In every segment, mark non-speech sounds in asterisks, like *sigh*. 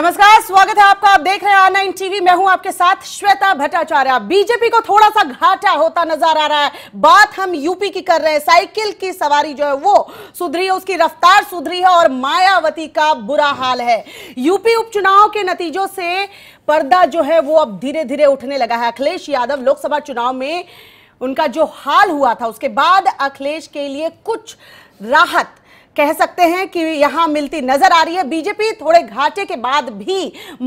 नमस्कार स्वागत है आपका आप देख रहे हैं ऑनलाइन टीवी मैं हूं आपके साथ श्वेता भट्टाचार्य बीजेपी को थोड़ा सा घाटा होता नजर आ रहा है बात हम यूपी की कर रहे हैं साइकिल की सवारी जो है वो सुधरी है उसकी रफ्तार सुधरी है और मायावती का बुरा हाल है यूपी उपचुनाव के नतीजों से पर्दा जो है वो अब धीरे धीरे उठने लगा है अखिलेश यादव लोकसभा चुनाव में उनका जो हाल हुआ था उसके बाद अखिलेश के लिए कुछ राहत कह सकते हैं कि यहां मिलती नजर आ रही है बीजेपी थोड़े घाटे के बाद भी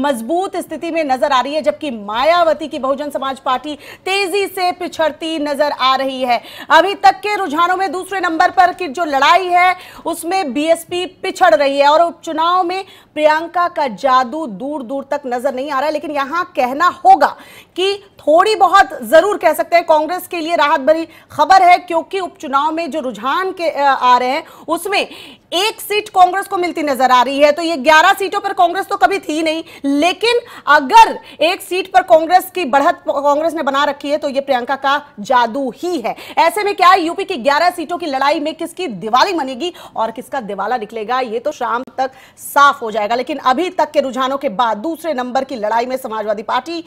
मजबूत स्थिति में नजर आ रही है जबकि मायावती की बहुजन समाज पार्टी तेजी से पिछड़ती नजर आ रही है अभी तक के रुझानों में दूसरे नंबर पर की जो लड़ाई है उसमें बीएसपी पिछड़ रही है और उपचुनाव में प्रियंका का जादू दूर दूर तक नजर नहीं आ रहा है लेकिन यहां कहना होगा कि थोड़ी बहुत जरूर कह सकते हैं कांग्रेस के लिए राहत भरी खबर है क्योंकि उपचुनाव में जो रुझान के आ रहे हैं उसमें एक सीट कांग्रेस को मिलती नजर आ रही है तो ये 11 सीटों पर कांग्रेस तो कभी थी नहीं लेकिन अगर एक सीट पर कांग्रेस की बढ़त कांग्रेस ने बना रखी है तो ये प्रियंका का जादू ही है ऐसे में क्या यूपी की ग्यारह सीटों की लड़ाई में किसकी दिवाली मनेगी और किसका दिवाला निकलेगा ये तो शाम तक साफ हो जाएगा लेकिन अभी तक के रुझानों के बाद दूसरे नंबर की लड़ाई में समाजवादी पार्टी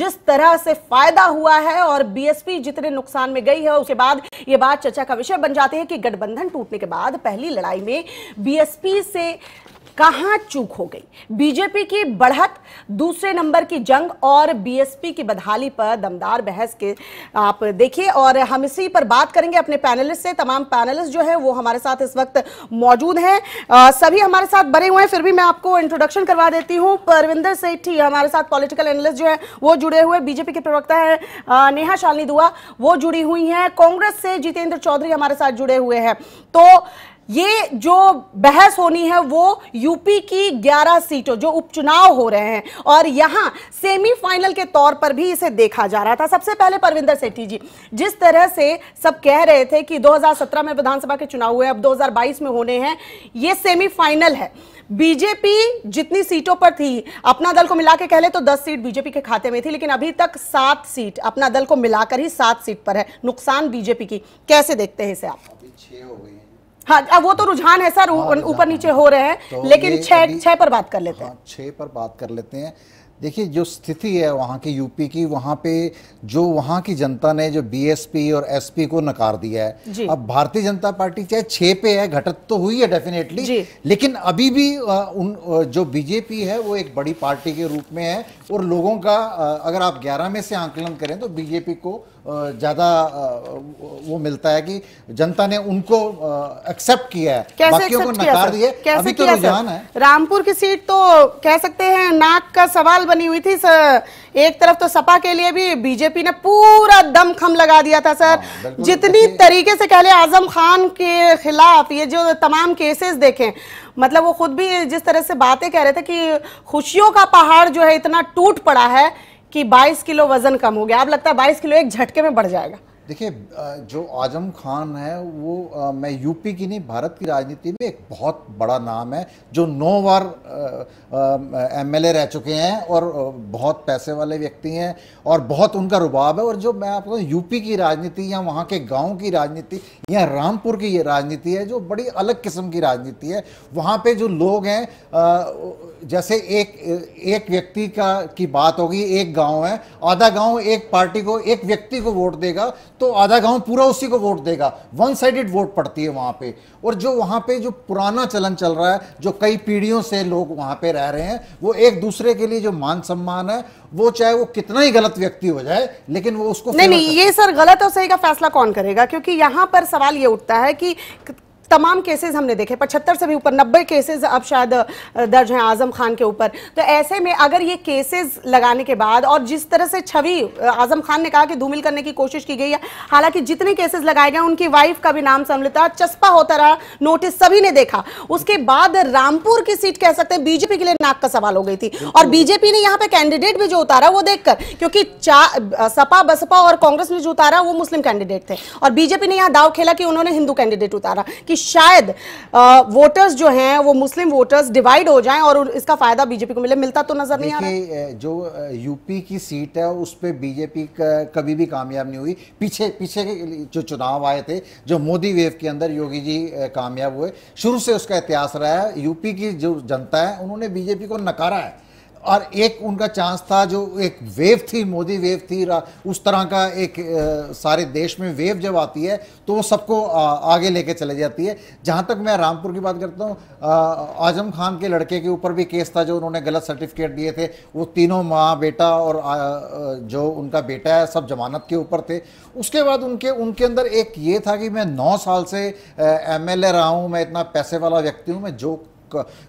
जिस तरह से फायदा हुआ है और बीएसपी जितने नुकसान में गई है उसके बाद ये बात चर्चा का विषय बन जाती है कि गठबंधन टूटने के बाद पहली लड़ाई में बीएसपी से कहां चूक हो गई बीजेपी की बढ़त दूसरे नंबर की जंग और बीएसपी की बदहाली पर दमदार बहस के आप देखिए और हम इसी पर बात करेंगे अपने पैनलिस्ट से तमाम पैनलिस्ट जो है वो हमारे साथ इस वक्त मौजूद हैं सभी हमारे साथ बने हुए हैं फिर भी मैं आपको इंट्रोडक्शन करवा देती हूँ परविंदर सेठी हमारे साथ पॉलिटिकल एनालिस्ट जो है वो जुड़े हुए बीजेपी के प्रवक्ता है नेहा शालनी दुआ वो जुड़ी हुई है कांग्रेस से जितेंद्र चौधरी हमारे साथ जुड़े हुए हैं तो ये जो बहस होनी है वो यूपी की 11 सीटों जो उपचुनाव हो रहे हैं और यहाँ सेमीफाइनल के तौर पर भी इसे देखा जा रहा था सबसे पहले परविंदर सेठी जी जिस तरह से सब कह रहे थे कि 2017 में विधानसभा के चुनाव हुए अब 2022 में होने हैं ये सेमीफाइनल है बीजेपी जितनी सीटों पर थी अपना दल को मिला के कह ले तो 10 सीट बीजेपी के खाते में थी लेकिन अभी तक सात सीट अपना दल को मिलाकर ही सात सीट पर है नुकसान बीजेपी की कैसे देखते हैं इसे आप अभी हो गई हाँ, हाँ वो तो रुझान है सर हाँ, ऊपर हाँ, नीचे हो रहे हैं तो लेकिन छह छः पर बात कर लेते हैं हाँ, छह पर बात कर लेते हैं देखिए जो स्थिति है वहाँ की यूपी की वहाँ पे जो वहाँ की जनता ने जो बीएसपी और एसपी को नकार दिया है अब भारतीय जनता पार्टी चाहे छः पे है घटत तो हुई है डेफिनेटली लेकिन अभी भी उन जो बीजेपी है वो एक बड़ी पार्टी के रूप में है और लोगों का अगर आप 11 में से आंकलन करें तो बीजेपी को ज़्यादा वो मिलता है कि जनता ने उनको एक्सेप्ट किया है बाकियों को नकार दिए अभी तो रुझान है रामपुर की सीट तो कह सकते हैं नाक का सवाल बनी हुई थी सर एक तरफ तो सपा के लिए भी बीजेपी ने पूरा दम खम लगा दिया था सर हाँ, जितनी तरीके से कहले आजम खान के खिलाफ ये जो तमाम केसेस देखें मतलब वो खुद भी जिस तरह से बातें कह रहे थे कि खुशियों का पहाड़ जो है इतना टूट पड़ा है कि 22 किलो वजन कम हो गया अब लगता है 22 किलो एक झटके में बढ़ जाएगा देखिए जो आजम खान है वो मैं यूपी की नहीं भारत की राजनीति में एक बहुत बड़ा नाम है जो नौ बार एमएलए रह चुके हैं और बहुत पैसे वाले व्यक्ति हैं और बहुत उनका रुबाब है और जो मैं आपको यूपी की राजनीति या वहाँ के गांव की राजनीति या रामपुर की ये राजनीति है जो बड़ी अलग किस्म की राजनीति है वहाँ पर जो लोग हैं जैसे एक एक व्यक्ति का की बात होगी एक गाँव है आधा गाँव एक पार्टी को एक व्यक्ति को वोट देगा तो आधा गांव पूरा उसी को वोट देगा वन साइडेड वोट पड़ती है वहां पे और जो वहां पे जो पुराना चलन चल रहा है जो कई पीढ़ियों से लोग वहां पे रह रहे हैं वो एक दूसरे के लिए जो मान सम्मान है वो चाहे वो कितना ही गलत व्यक्ति हो जाए लेकिन वो उसको नहीं नहीं ये सर गलत और सही का फैसला कौन करेगा क्योंकि यहाँ पर सवाल ये उठता है कि तमाम केसेस हमने देखे पचहत्तर से भी ऊपर नब्बे केसेस अब शायद दर्ज हैं आजम खान के ऊपर तो ऐसे में अगर ये केसेस लगाने के बाद और जिस तरह से छवि आजम खान ने कहा कि धूमिल करने की कोशिश की गई है हालांकि जितने केसेस लगाए गए उनकी वाइफ का भी नाम सम्मिलिता चस्पा होता रहा नोटिस सभी ने देखा उसके बाद रामपुर की सीट कह सकते हैं बीजेपी के लिए नाक का सवाल हो गई थी और बीजेपी ने यहाँ पे कैंडिडेट भी जो उतारा वो देखकर क्योंकि सपा बसपा और कांग्रेस ने जो उतारा वो मुस्लिम कैंडिडेट थे और बीजेपी ने यहाँ दाव खेला कि उन्होंने हिंदू कैंडिडेट उतारा कि शायद वोटर्स जो हैं वो मुस्लिम वोटर्स डिवाइड हो जाएं और इसका फायदा बीजेपी को मिले मिलता तो नजर नहीं आ रहा जो यूपी की सीट है उस पर बीजेपी कभी भी कामयाब नहीं हुई पीछे पीछे जो चुनाव आए थे जो मोदी वेव के अंदर योगी जी कामयाब हुए शुरू से उसका इतिहास रहा है यूपी की जो जनता है उन्होंने बीजेपी को नकारा है और एक उनका चांस था जो एक वेव थी मोदी वेव थी उस तरह का एक आ, सारे देश में वेव जब आती है तो वो सबको आगे लेके चले जाती है जहाँ तक मैं रामपुर की बात करता हूँ आजम खान के लड़के के ऊपर भी केस था जो उन्होंने गलत सर्टिफिकेट दिए थे वो तीनों माँ बेटा और आ, जो उनका बेटा है सब जमानत के ऊपर थे उसके बाद उनके उनके अंदर एक ये था कि मैं नौ साल से एम रहा हूँ मैं इतना पैसे वाला व्यक्ति हूँ मैं जो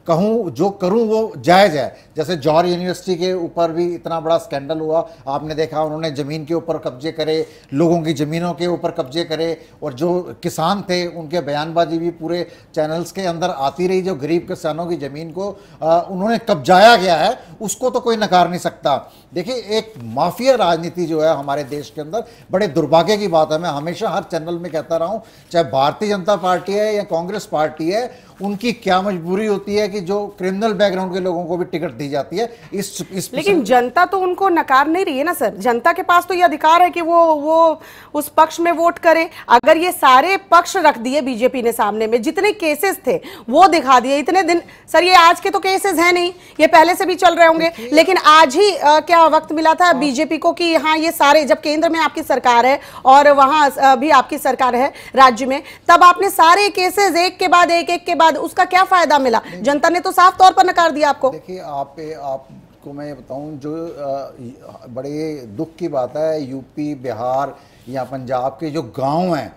कहूँ जो करूँ वो जायज़ है जैसे जौहर यूनिवर्सिटी के ऊपर भी इतना बड़ा स्कैंडल हुआ आपने देखा उन्होंने ज़मीन के ऊपर कब्जे करे लोगों की ज़मीनों के ऊपर कब्जे करे और जो किसान थे उनके बयानबाजी भी पूरे चैनल्स के अंदर आती रही जो गरीब किसानों की ज़मीन को आ, उन्होंने कब्जाया गया है उसको तो कोई नकार नहीं सकता देखिए एक माफिया राजनीति जो है हमारे देश के अंदर बड़े दुर्भाग्य की बात है मैं हमेशा हर चैनल में कहता रहा हूँ चाहे भारतीय जनता पार्टी है या कांग्रेस पार्टी है उनकी क्या मजबूरी होती है कि जो क्रिमिनल बैकग्राउंड के लोगों को भी टिकट दी जाती है इस, इस लेकिन जनता तो उनको नकार नहीं रही है ना सर जनता के पास तो ये अधिकार है कि वो वो उस पक्ष में वोट करे अगर ये सारे पक्ष रख दिए बीजेपी ने सामने में जितने केसेस थे वो दिखा दिए इतने दिन सर ये आज के तो केसेस है नहीं ये पहले से भी चल रहे होंगे लेकिन आज ही आ, क्या वक्त मिला था बीजेपी हाँ। को कि हाँ ये सारे जब केंद्र में आपकी सरकार है और वहां भी आपकी सरकार है राज्य में तब आपने सारे केसेस एक के बाद एक एक के बाद बाद उसका क्या फायदा मिला जनता ने तो साफ तौर पर नकार दिया आपको देखिए आप आपको मैं बताऊं जो बड़े दुख की बात है यूपी बिहार या पंजाब के जो गांव हैं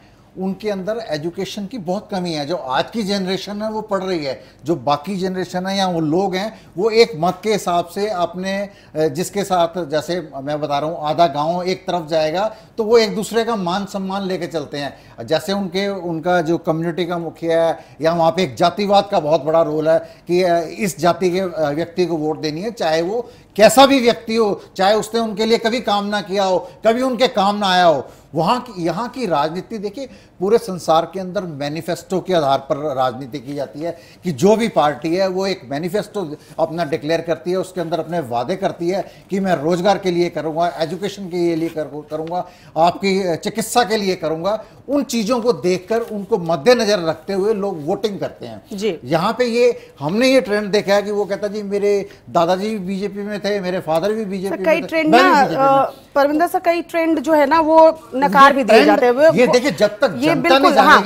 उनके अंदर एजुकेशन की बहुत कमी है जो आज की जनरेशन है वो पढ़ रही है जो बाकी जनरेशन है या वो लोग हैं वो एक मत के हिसाब से अपने जिसके साथ जैसे मैं बता रहा हूँ आधा गांव एक तरफ जाएगा तो वो एक दूसरे का मान सम्मान लेके चलते हैं जैसे उनके उनका जो कम्युनिटी का मुखिया है या वहाँ पर एक जातिवाद का बहुत बड़ा रोल है कि इस जाति के व्यक्ति को वोट देनी है चाहे वो कैसा भी व्यक्ति हो चाहे उसने उनके लिए कभी काम ना किया हो कभी उनके काम ना आया हो वहाँ की यहाँ की राजनीति देखिए पूरे संसार के अंदर मैनिफेस्टो के आधार पर राजनीति की जाती है कि जो भी पार्टी है वो एक मैनिफेस्टो अपना डिक्लेयर करती है उसके अंदर अपने वादे करती है कि मैं रोजगार के लिए करूँगा एजुकेशन के लिए करूँगा आपकी चिकित्सा के लिए करूँगा उन चीज़ों को कर उनको मद्देनजर रखते हुए लोग वोटिंग करते हैं जी यहाँ पर ये हमने ये ट्रेंड देखा है कि वो कहता जी मेरे दादाजी बीजेपी में थे मेरे फादर भी बीजेपी कई ट्रेंड ना परमिंदर सर कई ट्रेंड जो है ना वो नकार भी दिए जाते हैं ये देखिए जब तक ये बिल्कुल हाँ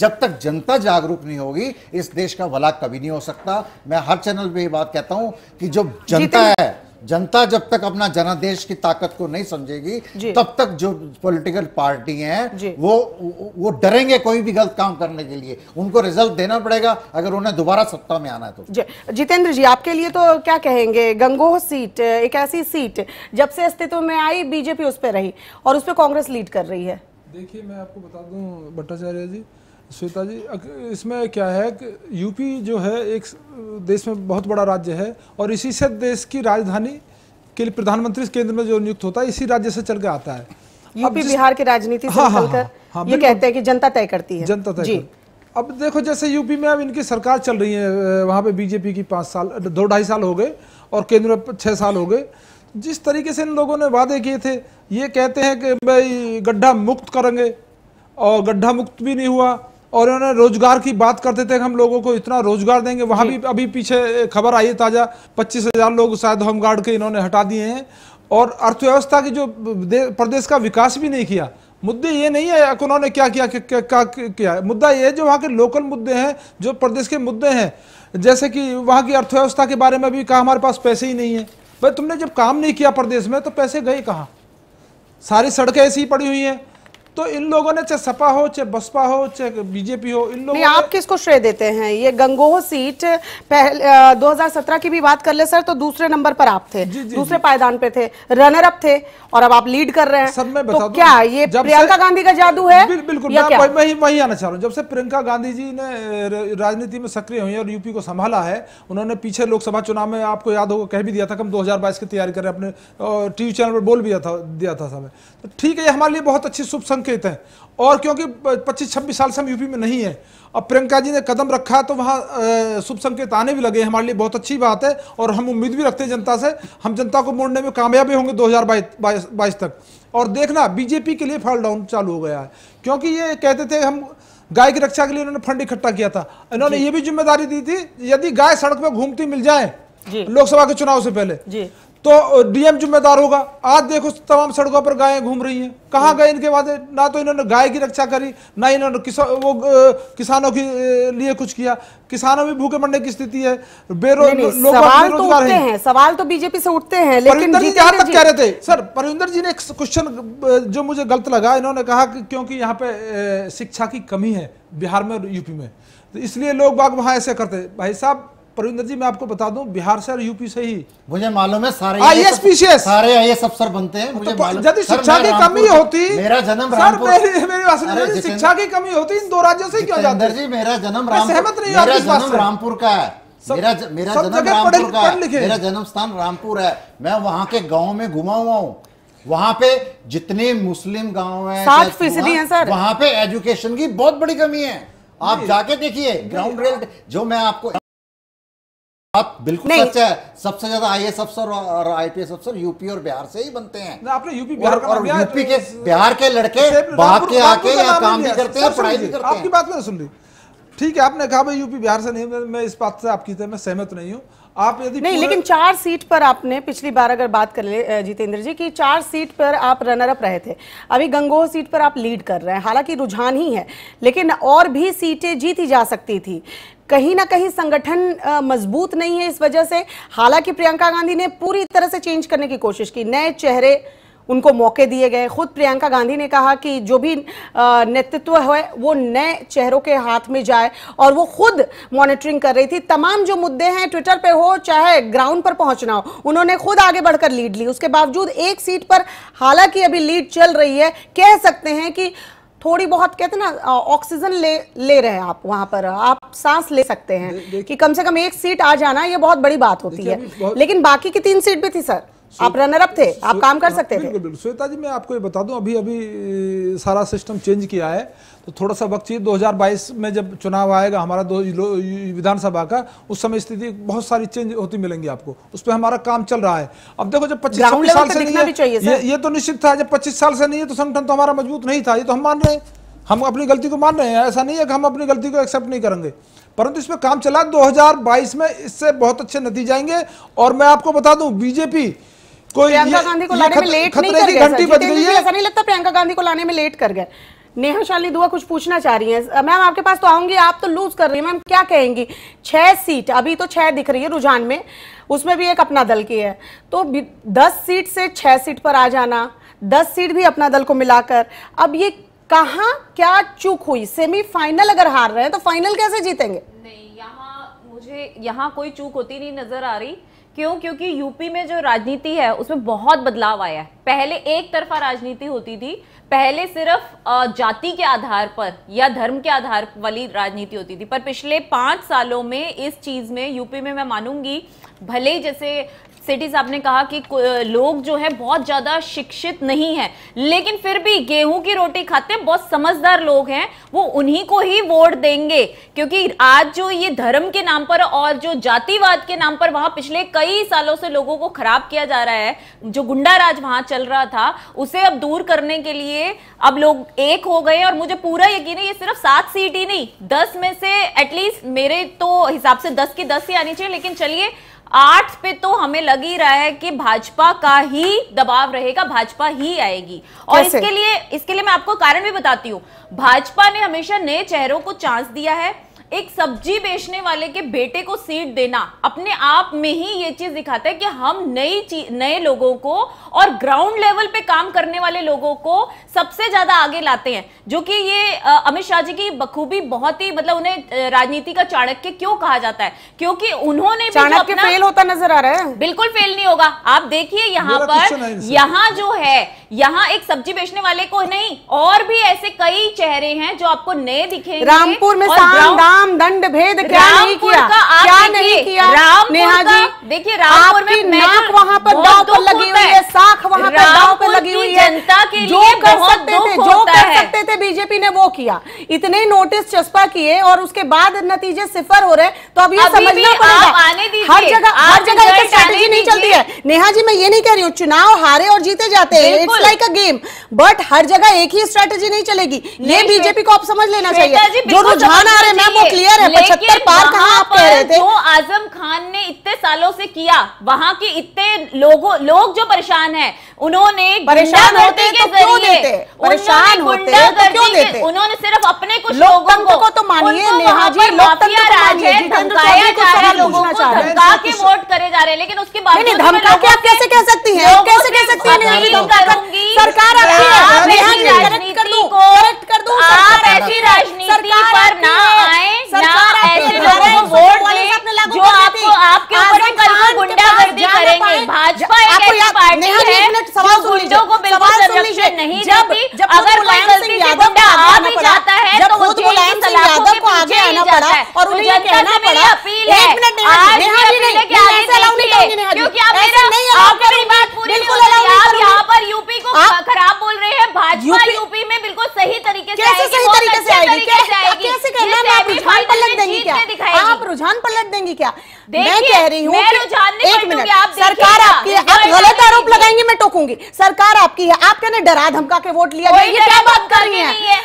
जब तक जनता जागरूक नहीं होगी इस देश का भला कभी नहीं हो सकता मैं हर चैनल पे ये बात कहता हूँ कि जो जनता है जनता जब तक अपना जनादेश की ताकत को नहीं समझेगी तब तक जो पॉलिटिकल पार्टी हैं वो वो डरेंगे कोई भी गलत काम करने के लिए उनको रिजल्ट देना पड़ेगा अगर उन्हें दोबारा सत्ता में आना है तो जितेंद्र जी आपके लिए तो क्या कहेंगे गंगोह सीट एक ऐसी सीट जब से अस्तित्व में आई बीजेपी उस पर रही और उस पर कांग्रेस लीड कर रही है देखिए मैं आपको बता दूं भट्टाचार्य जी श्वेता जी इसमें क्या है कि यूपी जो है एक देश में बहुत बड़ा राज्य है और इसी से देश की राजधानी के लिए प्रधानमंत्री केंद्र में जो नियुक्त होता है इसी राज्य से चल के आता है यूपी बिहार की राजनीति से हाँ, हाँ, हाँ, हाँ, ये कहते हैं कि जनता तय करती है जनता तय अब देखो जैसे यूपी में अब इनकी सरकार चल रही है वहाँ पे बीजेपी की पाँच साल दो ढाई साल हो गए और केंद्र में छः साल हो गए जिस तरीके से इन लोगों ने वादे किए थे ये कहते हैं कि भाई गड्ढा मुक्त करेंगे और गड्ढा मुक्त भी नहीं हुआ और उन्होंने रोजगार की बात करते थे हम लोगों को इतना रोजगार देंगे वहाँ भी अभी पीछे खबर आई है ताज़ा पच्चीस हज़ार लोग शायद होमगार्ड के इन्होंने हटा दिए हैं और अर्थव्यवस्था की जो प्रदेश का विकास भी नहीं किया मुद्दे ये नहीं है कि उन्होंने क्या किया क्या, क्या, क्या, किया मुद्दा ये जो वहाँ के लोकल मुद्दे हैं जो प्रदेश के मुद्दे हैं जैसे कि वहाँ की अर्थव्यवस्था के बारे में भी कहा हमारे पास पैसे ही नहीं है भाई तुमने जब काम नहीं किया प्रदेश में तो पैसे गए कहाँ सारी सड़कें ऐसी ही पड़ी हुई हैं तो इन लोगों ने चाहे सपा हो चाहे बसपा हो चाहे बीजेपी हो इन लोगों आप किसको श्रेय देते हैं ये गंगोह सीट पहले दो की भी बात कर ले सर तो दूसरे नंबर पर आप थे जी, जी, दूसरे जी, पायदान पे थे रनर अप थे और अब आप लीड कर रहे हैं सब मैं तो बता तो क्या ये प्रियंका गांधी का जादू है बिल, बिल्कुल मैं वही आना चाह रहा हूँ जब से प्रियंका गांधी जी ने राजनीति में सक्रिय हुई और यूपी को संभाला है उन्होंने पीछे लोकसभा चुनाव में आपको याद होगा कह भी दिया था कि हम 2022 की तैयारी कर रहे हैं अपने टीवी चैनल पर बोल भी दिया था दिया था समय तो ठीक है ये हमारे लिए बहुत अच्छी शुभ संकेत संकेत है और क्योंकि 25-26 साल से हम यूपी में नहीं है अब प्रियंका जी ने कदम रखा है तो वहाँ शुभ संकेत आने भी लगे हमारे लिए बहुत अच्छी बात है और हम उम्मीद भी रखते हैं जनता से हम जनता को मोड़ने में कामयाबी होंगे 2022 तक और देखना बीजेपी के लिए फॉल डाउन चालू हो गया है क्योंकि ये कहते थे हम गाय की रक्षा के लिए उन्होंने फंड इकट्ठा किया था इन्होंने ये भी जिम्मेदारी दी थी यदि गाय सड़क पर घूमती मिल जाए लोकसभा के चुनाव से पहले तो डीएम जिम्मेदार होगा आज देखो तमाम सड़कों पर गायें घूम रही हैं कहाँ गए इनके वादे ना तो इन्होंने गाय की रक्षा करी ना इन्होंने किसा, वो किसानों के लिए कुछ किया किसानों में भूखे मरने की स्थिति है बेरो, सवाल तो उठते हैं सवाल तो बीजेपी से उठते हैं लेकिन जी यहाँ तक कह रहे थे सर परविंदर जी ने एक क्वेश्चन जो मुझे गलत लगा इन्होंने कहा कि क्योंकि यहाँ पे शिक्षा की कमी है बिहार में यूपी में तो इसलिए लोग बाग वहाँ ऐसे करते भाई साहब परविंदर जी मैं आपको बता दूं बिहार से और यूपी से ही मुझे मालूम है सारे आईएएस पीसीएस सारे आईएएस अफसर बनते हैं मुझे तो यदि शिक्षा की कमी होती मेरा जन्म सर मेरे मेरे शिक्षा की कमी होती इन दो राज्यों से क्यों जाते जी मेरा जन्म सहमत नहीं मेरा रामपुर का है मेरा मेरा जन्म रामपुर का मेरा जन्म स्थान रामपुर है मैं वहाँ के गाँव में घुमा हुआ हूँ वहाँ पे जितने मुस्लिम गाँव है साठ फीसदी है सर वहाँ पे एजुकेशन की बहुत बड़ी कमी है आप जाके देखिए ग्राउंड रेल जो मैं आपको आप बिल्कुल सच्चा है सबसे ज्यादा आईएएस अफसर और आईपीएस अफसर यूपी और बिहार से ही बनते हैं आपने यूपी बिहार और, और यूपी के तो बिहार के लड़के बाहर के आके यहाँ काम भी करते हैं पढ़ाई भी करते हैं आपकी बात मैंने सुन ली ठीक है आपने कहा भाई यूपी बिहार से नहीं मैं इस बात से आपकी तरह मैं सहमत नहीं हूँ आप यदि नहीं लेकिन चार सीट पर आपने पिछली बार अगर बात कर ले जितेंद्र जी कि चार सीट पर आप रनर अप रहे थे अभी गंगोह सीट पर आप लीड कर रहे हैं हालांकि रुझान ही है लेकिन और भी सीटें जीती जा सकती थी कहीं ना कहीं संगठन मजबूत नहीं है इस वजह से हालांकि प्रियंका गांधी ने पूरी तरह से चेंज करने की कोशिश की नए चेहरे उनको मौके दिए गए खुद प्रियंका गांधी ने कहा कि जो भी नेतृत्व है वो नए चेहरों के हाथ में जाए और वो खुद मॉनिटरिंग कर रही थी तमाम जो मुद्दे हैं ट्विटर पे हो चाहे ग्राउंड पर पहुंचना हो उन्होंने खुद आगे बढ़कर लीड ली उसके बावजूद एक सीट पर हालांकि अभी लीड चल रही है कह सकते हैं कि थोड़ी बहुत कहते ना ऑक्सीजन ले ले रहे हैं आप वहाँ पर आप सांस ले सकते हैं कि कम से कम एक सीट आ जाना ये बहुत बड़ी बात होती है लेकिन बाकी की तीन सीट भी थी सर आप रनर अप थे आप काम कर हाँ, सकते थे बिल्कुल बिल्कुल श्वेता जी मैं आपको ये बता दूं अभी अभी सारा सिस्टम चेंज किया है तो थोड़ा सा वक्त चाहिए 2022 में जब चुनाव आएगा हमारा दो विधानसभा का उस समय स्थिति बहुत सारी चेंज होती मिलेंगी आपको उस पर हमारा काम चल रहा है अब देखो जब पच्चीस साल से नहीं है ये तो निश्चित था जब पच्चीस साल से नहीं है तो संगठन तो हमारा मजबूत नहीं था ये तो हम मान रहे हैं हम अपनी गलती को मान रहे हैं ऐसा नहीं है कि हम अपनी गलती को एक्सेप्ट नहीं करेंगे परंतु इस पर काम चला 2022 में इससे बहुत अच्छे नतीजे आएंगे और मैं आपको बता दूं बीजेपी कोई प्रियंका गांधी को लाने में लेट नहीं कर गए ऐसा नहीं लगता प्रियंका गांधी को लाने में लेट कर गए नेहा शाली दुआ कुछ पूछना चाह रही हैं मैम आपके पास तो आऊंगी आप तो लूज कर रही हैं मैम क्या कहेंगी छह सीट अभी तो छह दिख रही है रुझान में उसमें भी एक अपना दल की है तो दस सीट से छह सीट पर आ जाना दस सीट भी अपना दल को मिलाकर अब ये कहा क्या चूक हुई सेमीफाइनल अगर हार रहे हैं तो फाइनल कैसे जीतेंगे नहीं यहाँ मुझे यहाँ कोई चूक होती नहीं नजर आ रही क्यों क्योंकि यूपी में जो राजनीति है उसमें बहुत बदलाव आया है पहले एक तरफा राजनीति होती थी पहले सिर्फ जाति के आधार पर या धर्म के आधार वाली राजनीति होती थी पर पिछले पांच सालों में इस चीज़ में यूपी में मैं मानूंगी भले ही जैसे सिटीज आपने कहा कि लोग जो है बहुत ज्यादा शिक्षित नहीं है लेकिन फिर भी गेहूं की रोटी खाते बहुत समझदार लोग हैं वो उन्हीं को ही वोट देंगे क्योंकि आज जो ये धर्म के नाम पर और जो जातिवाद के नाम पर वहां पिछले कई सालों से लोगों को खराब किया जा रहा है जो गुंडा राज वहां चल रहा था उसे अब दूर करने के लिए अब लोग एक हो गए और मुझे पूरा यकीन है ये सिर्फ सात सीट ही नहीं दस में से एटलीस्ट मेरे तो हिसाब से दस की दस ही आनी चाहिए लेकिन चलिए आर्ट्स पे तो हमें लग ही रहा है कि भाजपा का ही दबाव रहेगा भाजपा ही आएगी और इसके लिए इसके लिए मैं आपको कारण भी बताती हूँ भाजपा ने हमेशा नए चेहरों को चांस दिया है एक सब्जी बेचने वाले के बेटे को सीट देना अपने आप में ही ये चीज दिखाता है कि हम नई नए लोगों को और ग्राउंड लेवल पे काम करने वाले लोगों को सबसे ज्यादा आगे लाते हैं जो कि ये अमित शाह जी की बखूबी बहुत ही मतलब उन्हें राजनीति का चाणक्य क्यों कहा जाता है क्योंकि उन्होंने चाणक्य फेल होता नजर आ रहा है बिल्कुल फेल नहीं होगा आप देखिए यहाँ पर यहाँ जो है यहाँ एक सब्जी बेचने वाले को नहीं और भी ऐसे कई चेहरे हैं जो आपको नए दिखे रामपुर में राम दंड भेद क्या नहीं किया क्या नहीं किया राम नेहा जी देखिए रामपुर में नाक वहाँ पर दाव पर लगी हुई है साख वहाँ पर दाव पर लगी हुई है जनता के जो कर सकते थे जो कर सकते थे बीजेपी ने वो किया इतने नोटिस चस्पा किए और उसके बाद नतीजे सिफर हो रहे तो अब ये समझना पड़ेगा हर जगह हर जगह स्ट्रैटेजी नहीं चलती है नेहा जी मैं ये नहीं कह रही हूँ चुनाव हारे और जीते जाते हैं लाइक अ गेम बट हर जगह एक ही स्ट्रेटेजी नहीं चलेगी ये बीजेपी को आप समझ लेना चाहिए जो रुझान आ रहे मैम वो क्लियर है पचहत्तर पार कहा आप कह रहे थे जो आजम खान ने इतने सालों से किया वहां के इतने लोगों लोग जो परेशान है उन्होंने परेशान होते के तो क्यों देते परेशान होते हैं तो क्यों देते उन्होंने सिर्फ अपने कुछ लोगों को, तो मानिए नेहा जी लोकतंत्र को मानिए जी धमकाया जा रहा है लोगों को धमका के वोट करे जा रहे हैं लेकिन उसके बाद नहीं धमका के आप कैसे कह सकती हैं कैसे कह सकती हैं सरकार आपकी नेहा जी कर दूं करेक्ट कर दूं आप ऐसी राजनीति पर ना आए ना ऐसे लोगों को वोट दें जो आपको आपके ऊपर गुंडागर्दी करेंगे भाजपा एक ऐसी पार्टी है मिनट सवाल सुन लीजिए को बिल्कुल संरक्षण नहीं जब जब अगर कोई गलती से गुंडा आ भी जाता है तो खुद मुलायम सिंह यादव को आगे आना पड़ा तो और उन्हें कहना पड़ा अपील है एक मिनट नेहा जी नहीं कि आगे अलाउ नहीं करूंगी क्योंकि आप मेरा आप मेरी बात पूरी बिल्कुल अलाउ नहीं करूंगी यहां पर यूपी को खराब बोल रहे हैं भाजपा यूपी में बिल्कुल सही तरीके से कैसे सही तरीके से आएगी कैसे करना आप रुझान पलट देंगी क्या आप रुझान पलट देंगी क्या मैं कह रही हूँ एक मिनट सरकार आपकी है आप गलत आरोप लगाएंगे मैं टोकूंगी सरकार आपकी है आप कहने डरा धमका के वोट लिया ये क्या बात कर रही है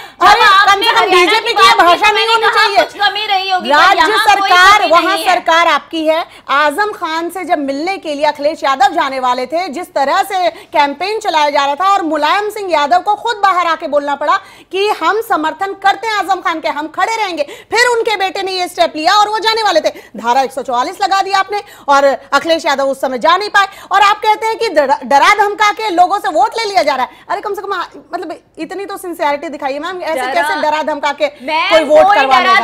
बीजेपी की भाषा नहीं होनी चाहिए राज्य सरकार वहाँ सरकार आपकी है आजम खान से जब मिलने के लिए अखिलेश यादव जाने वाले थे जिस तरह से कैंपेन चलाया जा रहा था और मुलायम सिंह यादव को खुद बाहर आके बोलना पड़ा कि हम समर्थन करते हैं आजम खान के हम खड़े रहेंगे फिर उनके बेटे ने ये स्टेप लिया और वो जाने वाले थे धारा एक केस लगा दिया आपने और अखिलेश यादव उस समय जा नहीं पाए और आप कहते हैं कि डरा धमका के लोगों से वोट ले लिया जा रहा है अरे कम से कम हाँ, मतलब इतनी तो सिंसियरिटी दिखाई मैम ऐसे कैसे डरा धमका के कोई वोट करवाने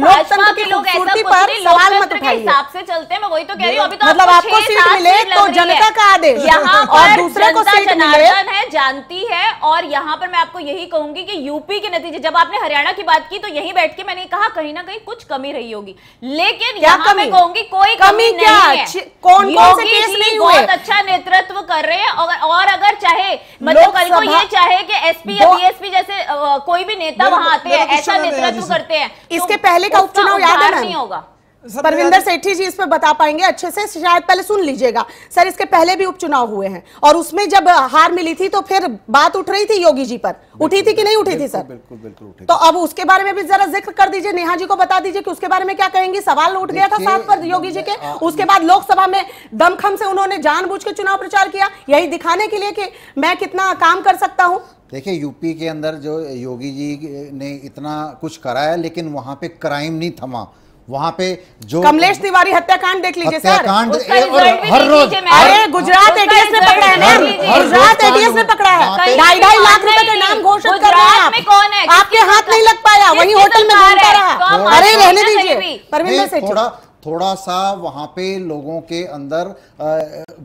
लोकतंत्र की खूबसूरती पर सवाल मत उठाइए हिसाब से चलते मैं वही तो कह रही हूँ तो मतलब आपको तो सीट मिले तो जनता का आदेश और दूसरे को सीट मिले जानती है और यहाँ पर मैं आपको यही कहूंगी कि यूपी के नतीजे जब आपने हरियाणा की बात की तो यही बैठ के मैंने कहा कहीं ना कहीं कुछ कमी रही होगी लेकिन यहाँ मैं कहूंगी कोई कमी, क्या नहीं कौन कौन से केस नहीं हुए बहुत अच्छा नेतृत्व कर रहे हैं और, और अगर चाहे मतलब कल को ये चाहे कि एसपी या बीएसपी जैसे कोई भी नेता वहां आते हैं ऐसा नेतृत्व करते हैं इसके तो पहले का उपचुनाव याद नहीं होगा परविंदर सेठी जी इस पर बता पाएंगे अच्छे से शायद पहले सुन लीजिएगा सर इसके पहले भी उपचुनाव हुए हैं और उसमें जब हार मिली थी तो फिर बात उठ रही थी योगी जी पर उठी थी कि नहीं उठी थी सर बिल्कुल बिल्कुल तो अब उसके बारे में भी जरा जिक्र कर दीजिए नेहा जी को बता दीजिए कि उसके बारे में क्या कहेंगी सवाल उठ गया था साथ पर योगी जी के उसके बाद लोकसभा में दमखम से उन्होंने जानबूझ के चुनाव प्रचार किया यही दिखाने के लिए कि मैं कितना काम कर सकता हूँ देखिए यूपी के अंदर जो योगी जी ने इतना कुछ करा है लेकिन वहाँ पे क्राइम नहीं थमा वहाँ पे जो कमलेश तिवारी हत्याकांड देख लीजिए सर हर रोज अरे गुजरात एटीएस ने पकड़ा है ना गुजरात एटीएस ने पकड़ा है ढाई ढाई लाख रुपए के नाम घोषित कर रहा है आपके हाथ नहीं लग पाया वही होटल में घूमता रहा तो अरे रहने दीजिए परमिंदर से थोड़ा थोड़ा सा वहाँ पे लोगों के अंदर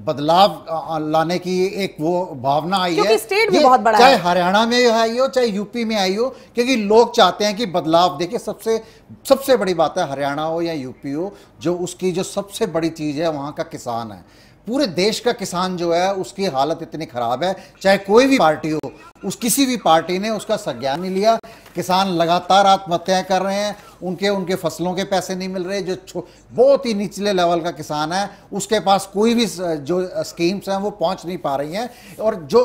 बदलाव लाने की एक वो भावना आई है स्टेट भी बहुत बड़ा चाहे हरियाणा में आई हो चाहे यूपी में आई हो क्योंकि लोग चाहते हैं कि बदलाव देखिए सबसे सबसे बड़ी बात है हरियाणा हो या यूपी हो जो उसकी जो सबसे बड़ी चीज़ है वहाँ का किसान है पूरे देश का किसान जो है उसकी हालत इतनी ख़राब है चाहे कोई भी पार्टी हो उस किसी भी पार्टी ने उसका संज्ञान नहीं लिया किसान लगातार आत्महत्याएं कर रहे हैं उनके उनके फसलों के पैसे नहीं मिल रहे जो बहुत ही निचले लेवल का किसान है उसके पास कोई भी जो स्कीम्स हैं वो पहुंच नहीं पा रही हैं और जो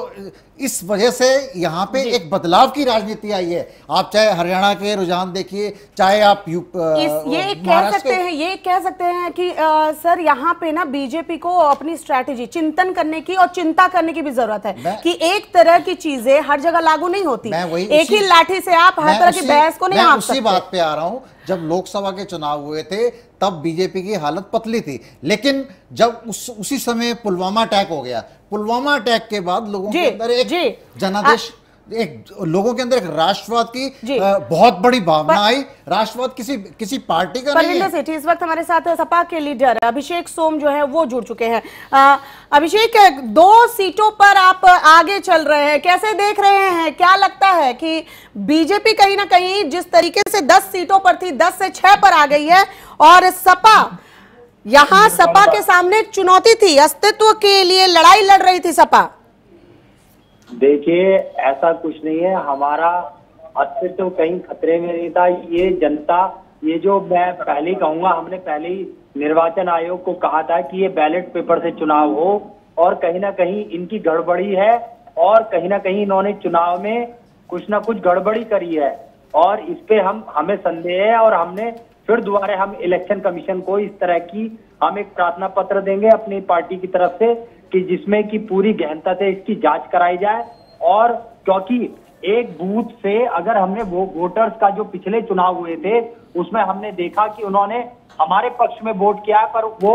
इस वजह से यहाँ पे एक बदलाव की राजनीति आई है आप चाहे हरियाणा के रुझान देखिए चाहे आप यूप ये कह सकते हैं ये कह सकते हैं कि आ, सर यहाँ पे ना बीजेपी को अपनी स्ट्रेटेजी चिंतन करने की और चिंता करने की भी जरूरत है कि एक तरह की चीजें हर जगह लागू नहीं होती एक ही लाठी से आप हर तरह की बहस को नहीं उसी बात पे आ रहा हूँ जब लोकसभा के चुनाव हुए थे तब बीजेपी की हालत पतली थी लेकिन जब उस उसी समय पुलवामा अटैक हो गया पुलवामा अटैक के बाद लोगों के अंदर एक जनादेश एक लोगों के अंदर एक राष्ट्रवाद की बहुत बड़ी भावना आई राष्ट्रवाद किसी किसी पार्टी का नहीं है सेठी इस वक्त हमारे साथ सपा के लीडर अभिषेक सोम जो है वो जुड़ चुके हैं अभिषेक दो सीटों पर आप आगे चल रहे हैं कैसे देख रहे हैं क्या लगता है कि बीजेपी कहीं ना कहीं जिस तरीके से दस सीटों पर थी दस से छह पर आ गई है और सपा यहाँ सपा के सामने चुनौती थी अस्तित्व के लिए लड़ाई लड़ रही थी सपा देखिए ऐसा कुछ नहीं है हमारा अस्तित्व कहीं खतरे में नहीं था ये जनता ये जो मैं पहले कहूंगा हमने पहले ही निर्वाचन आयोग को कहा था कि ये बैलेट पेपर से चुनाव हो और कहीं ना कहीं इनकी गड़बड़ी है और कहीं ना कहीं इन्होंने चुनाव में कुछ ना कुछ गड़बड़ी करी है और इस पे हम हमें संदेह है और हमने फिर दोबारा हम इलेक्शन कमीशन को इस तरह की हम एक प्रार्थना पत्र देंगे अपनी पार्टी की तरफ से कि जिसमें की पूरी गहनता से इसकी जांच कराई जाए और क्योंकि एक बूथ से अगर हमने वो वोटर्स का जो पिछले चुनाव हुए थे उसमें हमने देखा कि उन्होंने हमारे पक्ष में वोट किया है पर वो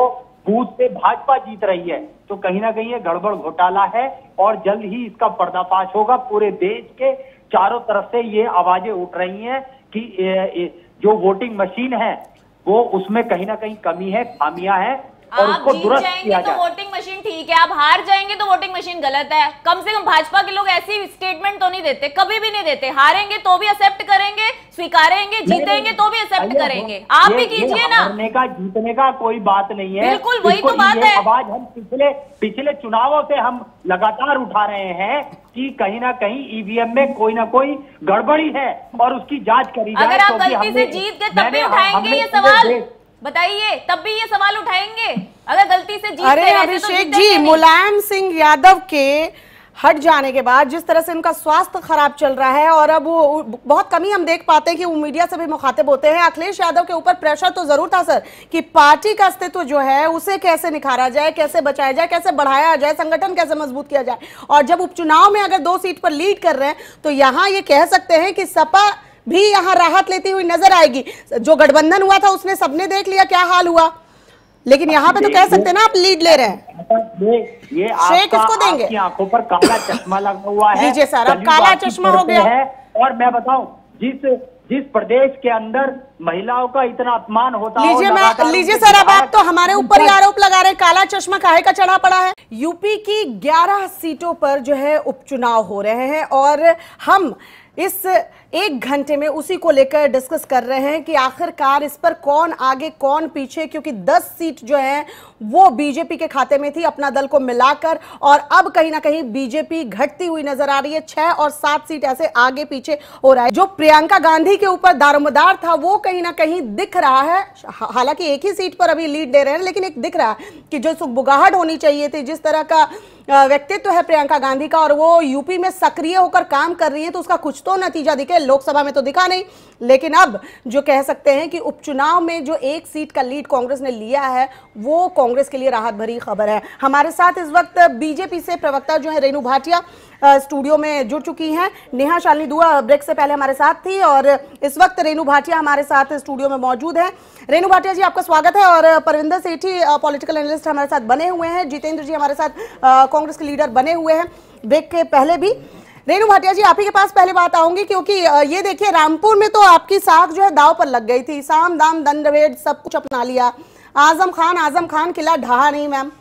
बूथ से भाजपा जीत रही है तो कहीं ना कहीं ये गड़बड़ घोटाला है और जल्द ही इसका पर्दाफाश होगा पूरे देश के चारों तरफ से ये आवाजें उठ रही हैं कि जो वोटिंग मशीन है वो उसमें कहीं ना कहीं कमी है खामियां हैं और उसको दुरुस्त किया तो जाए तो वोटिंग मशीन ठीक है आप हार जाएंगे तो वोटिंग मशीन गलत है कम से कम भाजपा के लोग ऐसी स्टेटमेंट तो नहीं देते कभी भी नहीं देते हारेंगे तो भी एक्सेप्ट करेंगे स्वीकारेंगे जीतेंगे तो भी एक्सेप्ट करेंगे आप भी कीजिए ना हारने का जीतने का कोई बात नहीं है बिल्कुल वही तो बात है आवाज हम पिछले पिछले चुनावों से हम लगातार उठा रहे हैं कि कहीं ना कहीं ईवीएम e में कोई ना कोई गड़बड़ी है और उसकी जांच करी जाए अगर आप तो गलती से जीत गए तब भी उठाएंगे ये सवाल बताइए तब भी ये सवाल उठाएंगे अगर गलती से तो जीत अरे अभिषेक तो जी मुलायम सिंह यादव के हट जाने के बाद जिस तरह से उनका स्वास्थ्य खराब चल रहा है और अब वो बहुत कमी हम देख पाते हैं कि वो मीडिया से भी मुखातिब होते हैं अखिलेश यादव के ऊपर प्रेशर तो जरूर था सर कि पार्टी का अस्तित्व जो है उसे कैसे निखारा जाए कैसे बचाया जाए कैसे बढ़ाया जाए संगठन कैसे मजबूत किया जाए और जब उपचुनाव में अगर दो सीट पर लीड कर रहे हैं तो यहाँ ये कह सकते हैं कि सपा भी यहाँ राहत लेती हुई नजर आएगी जो गठबंधन हुआ था उसने सबने देख लिया क्या हाल हुआ लेकिन यहाँ पे तो कह सकते हैं ना आप लीड ले रहे हैं ये, किसको देंगे आंखों पर काला चश्मा लगा हुआ है जी सर अब काला चश्मा हो गया है और मैं बताऊं जिस जिस प्रदेश के अंदर महिलाओं का इतना अपमान होता लीजिए मैं लीजिए सर अब आप तो हमारे ऊपर ही आरोप लगा रहे काला चश्मा काहे का चढ़ा पड़ा है यूपी की 11 सीटों पर जो है उपचुनाव हो रहे हैं और हम इस एक घंटे में उसी को लेकर डिस्कस कर रहे हैं कि आखिरकार इस पर कौन आगे कौन पीछे क्योंकि 10 सीट जो है वो बीजेपी के खाते में थी अपना दल को मिलाकर और अब कहीं ना कहीं बीजेपी घटती हुई नजर आ रही है छह और सात सीट ऐसे आगे पीछे हो रहा है जो प्रियंका गांधी के ऊपर दारोमदार था वो कहीं ना कहीं दिख रहा है हालांकि एक ही सीट पर अभी लीड दे रहे हैं लेकिन एक दिख रहा है कि जो सुखबुगाहट होनी चाहिए थी जिस तरह का व्यक्तित्व है प्रियंका गांधी का और वो यूपी में सक्रिय होकर काम कर रही है तो उसका कुछ तो नतीजा दिखे लोकसभा में तो दिखा नहीं लेकिन अब जो कह सकते हैं कि उपचुनाव में जो एक सीट का लीड कांग्रेस ने लिया है वो कांग्रेस के लिए राहत भरी खबर है हमारे साथ इस वक्त बीजेपी से प्रवक्ता जो है रेणु भाटिया स्टूडियो में जुड़ चुकी हैं नेहा शालिनी दुआ ब्रेक से पहले हमारे साथ थी और इस वक्त रेणु भाटिया हमारे साथ स्टूडियो में मौजूद है रेणु भाटिया जी आपका स्वागत है और परविंदर सेठी पॉलिटिकल एनालिस्ट हमारे साथ बने हुए हैं जितेंद्र जी हमारे साथ कांग्रेस के लीडर बने हुए हैं ब्रेक के पहले भी रेणु भाटिया जी आप ही के पास पहले बात आऊंगी क्योंकि ये देखिए रामपुर में तो आपकी साख जो है दाव पर लग गई थी साम दाम दंडवेद सब कुछ अपना लिया आजम खान आजम खान किला ढहा नहीं मैम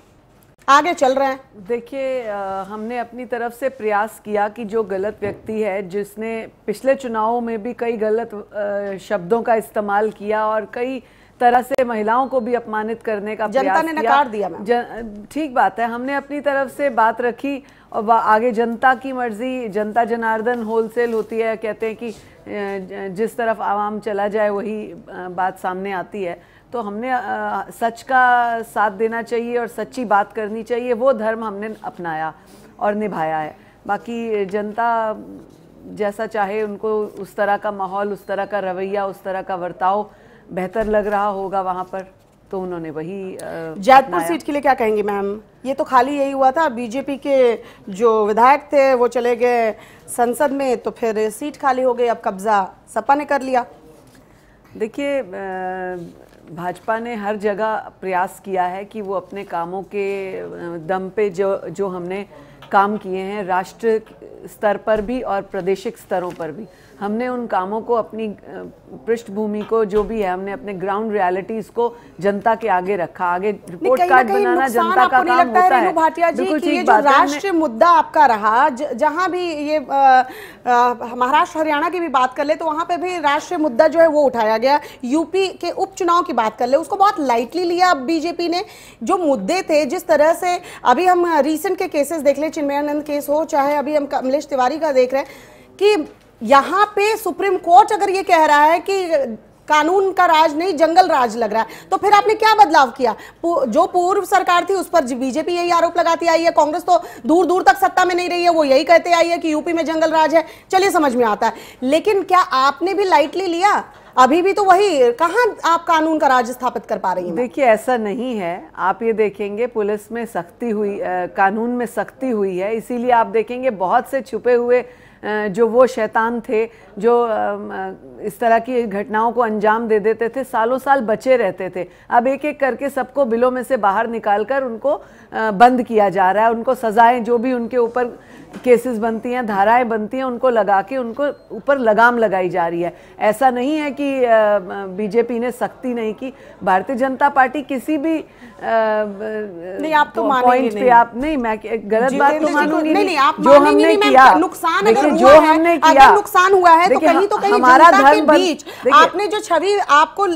आगे चल रहे हैं देखिए हमने अपनी तरफ से प्रयास किया कि जो गलत व्यक्ति है जिसने पिछले चुनावों में भी कई गलत आ, शब्दों का इस्तेमाल किया और कई तरह से महिलाओं को भी अपमानित करने का जनता ने नकार दिया ठीक बात है हमने अपनी तरफ से बात रखी और आगे जनता की मर्ज़ी जनता जनार्दन होलसेल होती है कहते हैं कि जिस तरफ आवाम चला जाए वही बात सामने आती है तो हमने सच का साथ देना चाहिए और सच्ची बात करनी चाहिए वो धर्म हमने अपनाया और निभाया है बाकी जनता जैसा चाहे उनको उस तरह का माहौल उस तरह का रवैया उस तरह का बर्ताव बेहतर लग रहा होगा वहाँ पर तो उन्होंने वही जयपुर सीट के लिए क्या कहेंगी मैम ये तो खाली यही हुआ था बीजेपी के जो विधायक थे वो चले गए संसद में तो फिर सीट खाली हो गई अब कब्जा सपा ने कर लिया देखिए भाजपा ने हर जगह प्रयास किया है कि वो अपने कामों के दम पे जो जो हमने काम किए हैं राष्ट्र स्तर पर भी और प्रादेशिक स्तरों पर भी हमने उन कामों को अपनी पृष्ठभूमि को जो भी है हमने अपने ग्राउंड रियलिटीज को जनता के आगे रखा आगे रिपोर्ट कार्ड बनाना जनता का काम होता है भाटिया जी कि ये जो राष्ट्र मुद्दा आपका रहा जहां भी ये महाराष्ट्र हरियाणा की भी बात कर ले तो वहां पे भी राष्ट्रीय मुद्दा जो है वो उठाया गया यूपी के उपचुनाव की बात कर ले उसको बहुत लाइटली लिया बीजेपी ने जो मुद्दे थे जिस तरह से अभी हम रिसेंट के केसेस देख ले चिन्मयानंद केस हो चाहे अभी हम कमलेश तिवारी का देख रहे हैं कि यहाँ पे सुप्रीम कोर्ट अगर ये कह रहा है कि कानून का राज नहीं जंगल राज लग रहा है तो फिर आपने क्या बदलाव किया जो पूर्व सरकार थी उस पर बीजेपी यही आरोप लगाती आई है कांग्रेस तो दूर दूर तक सत्ता में नहीं रही है वो यही कहते आई है कि यूपी में जंगल राज है चलिए समझ में आता है लेकिन क्या आपने भी लाइटली लिया अभी भी तो वही कहाँ आप कानून का राज स्थापित कर पा रही हैं देखिए ऐसा नहीं है आप ये देखेंगे पुलिस में सख्ती हुई आ, कानून में सख्ती हुई है इसीलिए आप देखेंगे बहुत से छुपे हुए जो वो शैतान थे जो इस तरह की घटनाओं को अंजाम दे देते थे सालों साल बचे रहते थे अब एक एक करके सबको बिलों में से बाहर निकाल कर उनको बंद किया जा रहा है उनको सज़ाएं जो भी उनके ऊपर केसेस बनती हैं धाराएं बनती हैं उनको लगा के उनको ऊपर लगाम लगाई जा रही है ऐसा नहीं है कि बीजेपी ने सख्ती नहीं की भारतीय जनता पार्टी किसी भी आ, नहीं आप तो पॉइंट पे आप नहीं मैं गलत बात तो मानूंगी नहीं, नहीं, आप जो हमने किया नुकसान अगर जो हमने किया नुकसान हुआ है तो कहीं तो कहीं हमारा धर्म बीच आपने जो छवि आपको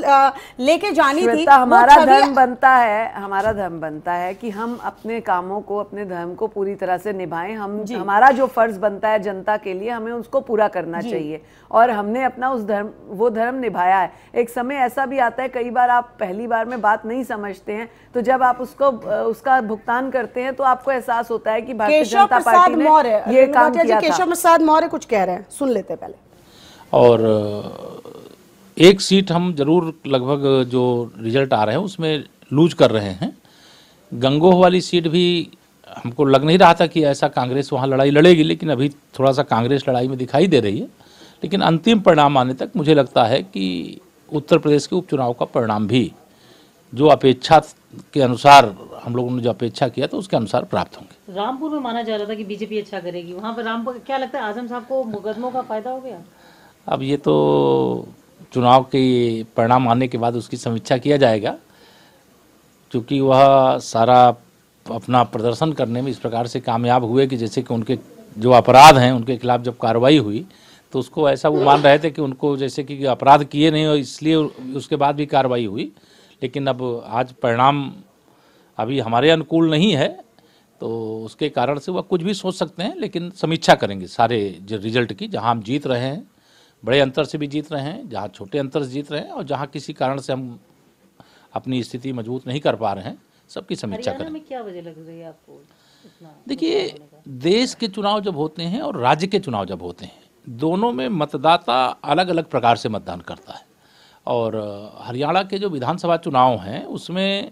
लेके जानी थी हमारा धर्म बनता है हमारा धर्म बनता है कि हम अपने कामों को अपने धर्म को पूरी तरह से निभाएं हम हमारा जो फर्ज बनता है जनता के लिए हमें उसको पूरा करना चाहिए और हमने अपना उस धर्म वो धर्म निभाया है एक समय ऐसा भी आता है कई बार आप पहली बार में बात नहीं समझते हैं तो जब आप उसको उसका भुगतान करते हैं तो आपको एहसास होता है कि भारतीय जनता पार्टी ने ये काम किया केशव प्रसाद मौर्य कुछ कह रहे हैं सुन लेते पहले और एक सीट हम जरूर लगभग जो रिजल्ट आ रहे हैं उसमें लूज कर रहे हैं गंगोह वाली सीट भी हमको लग नहीं रहा था कि ऐसा कांग्रेस वहाँ लड़ाई लड़ेगी लेकिन अभी थोड़ा सा कांग्रेस लड़ाई में दिखाई दे रही है लेकिन अंतिम परिणाम आने तक मुझे लगता है कि उत्तर प्रदेश के उपचुनाव का परिणाम भी जो अपेक्षा के अनुसार हम लोगों ने जो अपेक्षा किया तो उसके अनुसार प्राप्त होंगे रामपुर में माना जा रहा था कि बीजेपी अच्छा करेगी वहाँ पर रामपुर क्या लगता है आजम साहब को मुकदमों का फायदा हो गया अब ये तो चुनाव के परिणाम आने के बाद उसकी समीक्षा किया जाएगा क्योंकि वह सारा अपना प्रदर्शन करने में इस प्रकार से कामयाब हुए कि जैसे कि उनके जो अपराध हैं उनके खिलाफ जब कार्रवाई हुई तो उसको ऐसा वो मान रहे थे कि उनको जैसे कि अपराध किए नहीं और इसलिए उसके बाद भी कार्रवाई हुई लेकिन अब आज परिणाम अभी हमारे अनुकूल नहीं है तो उसके कारण से वह कुछ भी सोच सकते हैं लेकिन समीक्षा करेंगे सारे जो रिजल्ट की जहाँ हम जीत रहे हैं बड़े अंतर से भी जीत रहे हैं जहाँ छोटे अंतर से जीत रहे हैं और जहाँ किसी कारण से हम अपनी स्थिति मजबूत नहीं कर पा रहे हैं सबकी समीक्षा करें में क्या वजह लग रही है आपको देखिए देश के चुनाव जब होते हैं और राज्य के चुनाव जब होते हैं दोनों में मतदाता अलग अलग प्रकार से मतदान करता है और हरियाणा के जो विधानसभा चुनाव हैं उसमें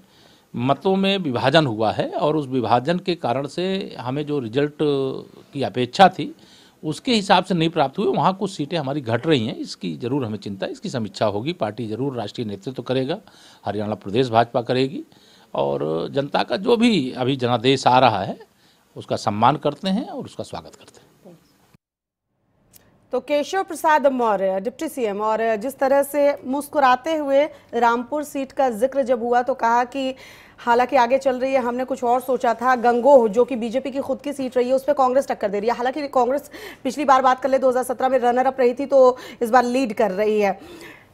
मतों में विभाजन हुआ है और उस विभाजन के कारण से हमें जो रिजल्ट की अपेक्षा थी उसके हिसाब से नहीं प्राप्त हुए वहाँ कुछ सीटें हमारी घट रही हैं इसकी ज़रूर हमें चिंता इसकी समीक्षा होगी पार्टी ज़रूर राष्ट्रीय नेतृत्व तो करेगा हरियाणा प्रदेश भाजपा करेगी और जनता का जो भी अभी जनादेश आ रहा है उसका सम्मान करते हैं और उसका स्वागत करते हैं तो केशव प्रसाद मौर्य डिप्टी सीएम और जिस तरह से मुस्कुराते हुए रामपुर सीट का जिक्र जब हुआ तो कहा कि हालांकि आगे चल रही है हमने कुछ और सोचा था गंगोह जो कि बीजेपी की खुद की सीट रही है उस पर कांग्रेस टक्कर दे रही है हालांकि कांग्रेस पिछली बार बात कर ले 2017 में रनर अप रही थी तो इस बार लीड कर रही है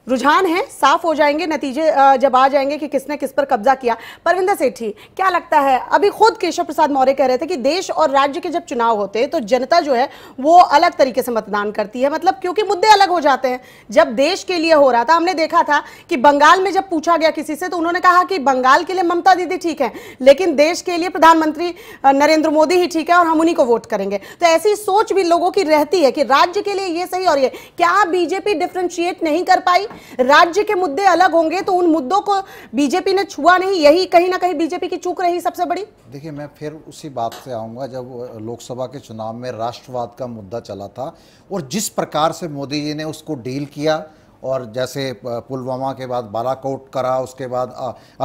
रुझान है साफ हो जाएंगे नतीजे जब आ जाएंगे कि किसने किस पर कब्जा किया परविंदर सेठी क्या लगता है अभी खुद केशव प्रसाद मौर्य कह रहे थे कि देश और राज्य के जब चुनाव होते हैं तो जनता जो है वो अलग तरीके से मतदान करती है मतलब क्योंकि मुद्दे अलग हो जाते हैं जब देश के लिए हो रहा था हमने देखा था कि बंगाल में जब पूछा गया किसी से तो उन्होंने कहा कि बंगाल के लिए ममता दीदी ठीक है लेकिन देश के लिए प्रधानमंत्री नरेंद्र मोदी ही ठीक है और हम उन्हीं को वोट करेंगे तो ऐसी सोच भी लोगों की रहती है कि राज्य के लिए ये सही और ये क्या बीजेपी डिफ्रेंशिएट नहीं कर पाई राज्य के मुद्दे अलग होंगे तो उन मुद्दों को बीजेपी ने छुआ नहीं यही कहीं ना कहीं बीजेपी की चूक रही सबसे बड़ी देखिए मैं फिर उसी बात से आऊंगा जब लोकसभा के चुनाव में राष्ट्रवाद का मुद्दा चला था और जिस प्रकार से मोदी जी ने उसको डील किया और जैसे पुलवामा के बाद बालाकोट करा उसके बाद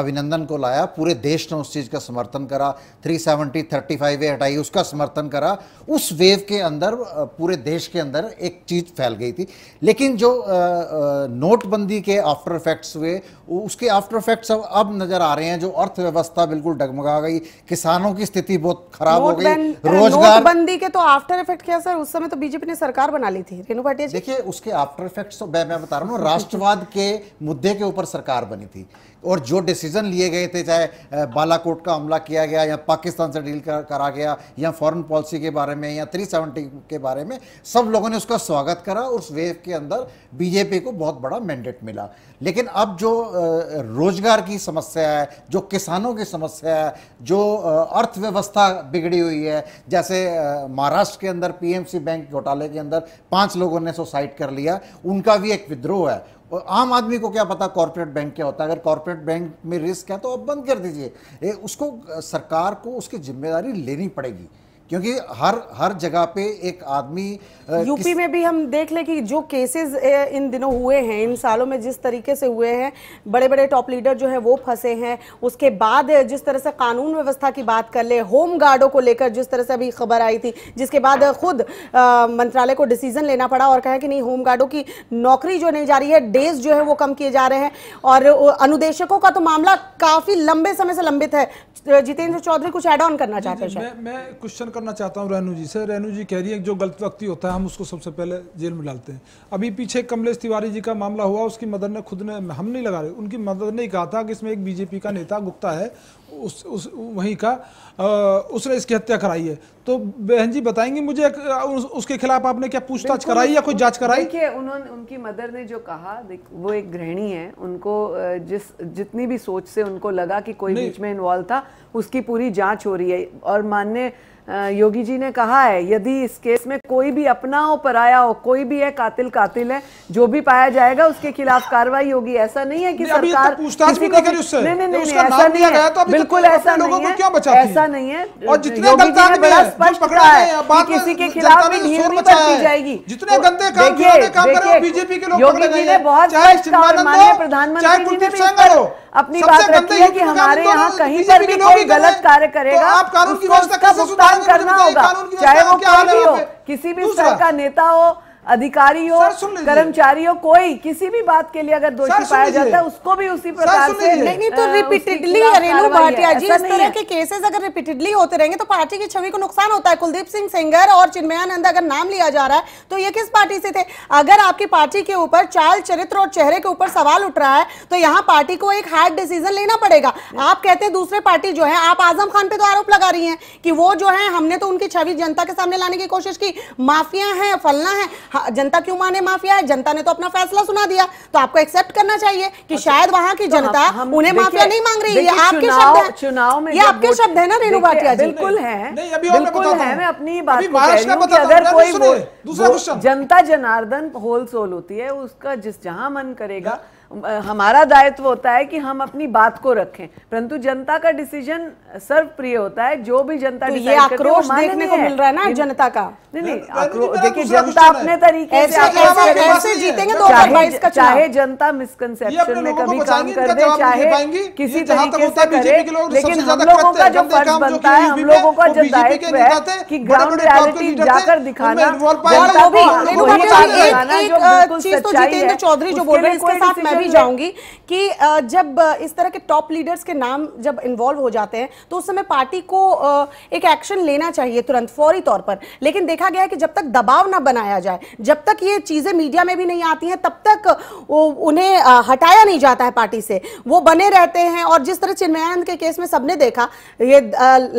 अभिनंदन को लाया पूरे देश ने उस चीज़ का समर्थन करा 370 फाइव ए हटाई उसका समर्थन करा उस वेव के अंदर पूरे देश के अंदर एक चीज़ फैल गई थी लेकिन जो नोटबंदी के आफ्टर इफेक्ट्स हुए उसके आफ्टर इफेक्ट्स अब अब नज़र आ रहे हैं जो अर्थव्यवस्था बिल्कुल डगमगा गई किसानों की स्थिति बहुत खराब हो गई रोजगार बंदी के तो आफ्टर इफेक्ट क्या सर उस समय तो बीजेपी ने सरकार बना ली थी रेणु भाटिया देखिए उसके आफ्टर इफेक्ट्स तो मैं बता रहा हूँ कारण राष्ट्रवाद के मुद्दे के ऊपर सरकार बनी थी और जो डिसीजन लिए गए थे चाहे बालाकोट का हमला किया गया या पाकिस्तान से डील कर, करा गया या फॉरेन पॉलिसी के बारे में या थ्री सेवेंटी के बारे में सब लोगों ने उसका स्वागत करा उस वेव के अंदर बीजेपी को बहुत बड़ा मैंडेट मिला लेकिन अब जो रोजगार की समस्या है जो किसानों की समस्या है जो अर्थव्यवस्था बिगड़ी हुई है जैसे महाराष्ट्र के अंदर पीएमसी बैंक घोटाले के अंदर पांच लोगों ने सुसाइड कर लिया उनका भी एक विद्रोह है और आम आदमी को क्या पता कॉरपोरेट बैंक क्या होता है अगर कॉरपोरेट बैंक में रिस्क है तो आप बंद कर दीजिए उसको सरकार को उसकी जिम्मेदारी लेनी पड़ेगी क्योंकि हर हर जगह पे एक आदमी यूपी किस... में भी हम देख ले कि जो केसेस इन दिनों हुए हैं इन सालों में जिस तरीके से हुए हैं बड़े बड़े टॉप लीडर जो है वो फंसे हैं उसके बाद जिस तरह से कानून व्यवस्था की बात कर ले होम गार्डों को लेकर जिस तरह से अभी खबर आई थी जिसके बाद खुद मंत्रालय को डिसीजन लेना पड़ा और कहा कि नहीं होम गार्डों की नौकरी जो नहीं जा रही है डेज जो है वो कम किए जा रहे हैं और अनुदेशकों का तो मामला काफ़ी लंबे समय से लंबित है जितेंद्र चौधरी कुछ एड ऑन करना चाहते हैं मैं क्वेश्चन करना चाहता हूँ रेनू जी से रेनू जी कह रही है जो गलत व्यक्ति होता है हम उसको सबसे पहले जेल में डालते हैं अभी पीछे कमलेश तिवारी जी का मामला हुआ उसकी मदर ने खुद ने हम नहीं लगा रहे उनकी मदर ने कहा था कि इसमें एक बीजेपी का नेता गुप्ता है उस उस वहीं का आ, उसने इसकी हत्या कराई है तो बहन जी बताएंगी मुझे उस, उसके खिलाफ आपने क्या पूछताछ कराई या कोई जांच कराई देखिए उन्होंने उनकी मदर ने जो कहा वो एक गृहिणी है उनको जिस जितनी भी सोच से उनको लगा कि कोई बीच में इन्वॉल्व था उसकी पूरी जांच हो रही है और मान्य योगी जी ने कहा है यदि इस केस में कोई भी अपना हो पराया हो कोई भी है कातिल कातिल है जो भी पाया जाएगा उसके खिलाफ कार्रवाई होगी ऐसा नहीं है कि तो सरकार पूछताछ भी नहीं उससे नहीं नहीं नहीं ऐसा नहीं है तो बिल्कुल ऐसा नहीं है ऐसा नहीं है और जितने गलत बड़ा स्पष्ट कहा है किसी के खिलाफ भी ढील नहीं जाएगी जितने गंदे काम देखिए बीजेपी के लोग योगी जी ने बहुत प्रधानमंत्री जी ने अपनी बात रखी है कि हमारे यहाँ कहीं पर भी कोई गलत कार्य करेगा आप कानून उसका भुगतान काम करना होगा चाहे वो कोई भी हो किसी भी स्तर का नेता हो अधिकारी हो कर्मचारी हो कोई किसी भी बात के लिए अगर दोषी पाया जाता है उसको भी उसी प्रकार से नहीं तो रिपीटेडली रेणु भाटिया जी इस तरह के केसेस अगर रिपीटेडली होते रहेंगे तो पार्टी की छवि को नुकसान होता है कुलदीप सिंह सेंगर और चिन्मयानंद अगर नाम लिया जा रहा है तो ये किस पार्टी से थे अगर आपकी पार्टी के ऊपर चाल चरित्र और चेहरे के ऊपर सवाल उठ रहा है तो यहाँ पार्टी को एक हार्ड डिसीजन लेना पड़ेगा आप कहते हैं दूसरे पार्टी जो है आप आजम खान पे तो आरोप लगा रही है कि वो जो है हमने तो उनकी छवि जनता के सामने लाने की कोशिश की माफिया है फलना है हाँ, जनता क्यों माने माफिया है जनता ने तो अपना फैसला सुना दिया तो आपको एक्सेप्ट करना चाहिए कि अच्छा, शायद वहां की तो जनता उन्हें माफिया नहीं मांग रही है आपके शब्द चुनाव में ये आपके शब्द है ना रेणु भाटिया बिल्कुल है बिल्कुल है मैं अपनी बात मतलब अगर कोई जनता जनार्दन होल सोल होती है उसका जिस जहां मन करेगा हमारा दायित्व होता है कि हम अपनी बात को रखें परंतु जनता का डिसीजन सर्वप्रिय होता है जो भी जनता तो ये आक्रोश देखने को मिल रहा है ना जनता का नहीं नहीं देखिए जनता अपने तरीके से जीतेंगे तो चाहे जनता मिसकंसेप्शन में कभी काम कर दे चाहे किसी तरीके से करे लेकिन हम लोगों का जो फर्ज बनता है हम लोगों का जो दायित्व है की ग्राउंड रियालिटी जाकर दिखाना जनता तो चौधरी जो बोल रहे हैं भी जाऊंगी कि जब इस तरह के टॉप लीडर्स के नाम जब इन्वॉल्व हो जाते हैं तो उस समय पार्टी को एक एक्शन लेना चाहिए तुरंत फौरी तौर पर लेकिन देखा गया है कि जब तक दबाव ना बनाया जाए जब तक ये चीज़ें मीडिया में भी नहीं आती हैं तब तक उन्हें हटाया नहीं जाता है पार्टी से वो बने रहते हैं और जिस तरह चिन्मयानंद के केस में सबने देखा ये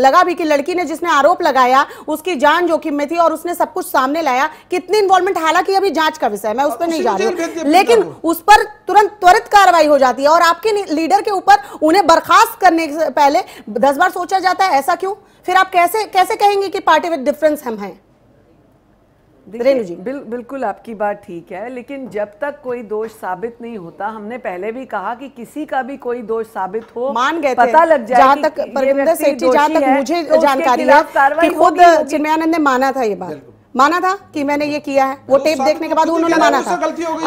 लगा भी कि लड़की ने जिसने आरोप लगाया उसकी जान जोखिम में थी और उसने सब कुछ सामने लाया कितनी इन्वॉल्वमेंट हालांकि अभी जांच का विषय मैं उस पर नहीं जा रही लेकिन उस पर तुरंत तुरंत त्वरित कार्रवाई हो जाती है और आपके लीडर के ऊपर उन्हें बर्खास्त करने से पहले दस बार सोचा जाता है ऐसा क्यों फिर आप कैसे कैसे कहेंगे कि पार्टी विद डिफरेंस हम हैं जी बिल, बिल्कुल आपकी बात ठीक है लेकिन जब तक कोई दोष साबित नहीं होता हमने पहले भी कहा कि किसी का भी कोई दोष साबित हो मान गए पता लग जाए जहां तक परविंदर सेठी जहां तक मुझे तो जानकारी है कि खुद चिन्मयानंद ने माना था ये बात माना था कि मैंने ये किया है वो टेप देखने के बाद उन्होंने माना था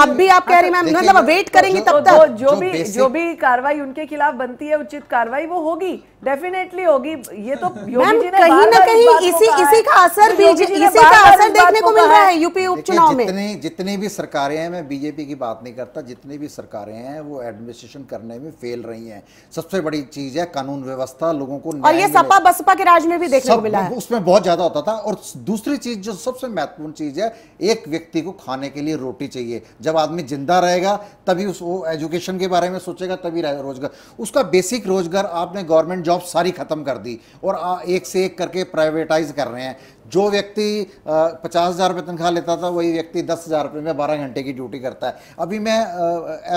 अब भी आप कह रही मैम मतलब वेट करेंगी तब तक जो भी जो भी कार्रवाई उनके खिलाफ बनती है उचित कार्रवाई वो होगी डेफिनेटली होगी ये तो *laughs* मैम कहीं ना कहीं इसी इसी का असर भी तो इसी का असर देखने को मिल रहा है यूपी उपचुनाव में जितनी जितनी भी सरकारें हैं मैं बीजेपी की बात नहीं करता जितनी भी सरकारें हैं वो एडमिनिस्ट्रेशन करने में फेल रही हैं सबसे बड़ी चीज है कानून व्यवस्था लोगों को और ये सपा बसपा के राज में भी देखने को मिला है उसमें बहुत ज्यादा होता था और दूसरी चीज जो सबसे महत्वपूर्ण चीज है एक व्यक्ति को खाने के लिए रोटी चाहिए जब आदमी जिंदा रहेगा तभी उस एजुकेशन के बारे में सोचेगा तभी रोजगार उसका बेसिक रोजगार आपने गवर्नमेंट जॉब सारी ख़त्म कर दी और एक से एक करके प्राइवेटाइज कर रहे हैं जो व्यक्ति पचास हज़ार रुपये तनख्वाह लेता था वही व्यक्ति दस हज़ार रुपये में बारह घंटे की ड्यूटी करता है अभी मैं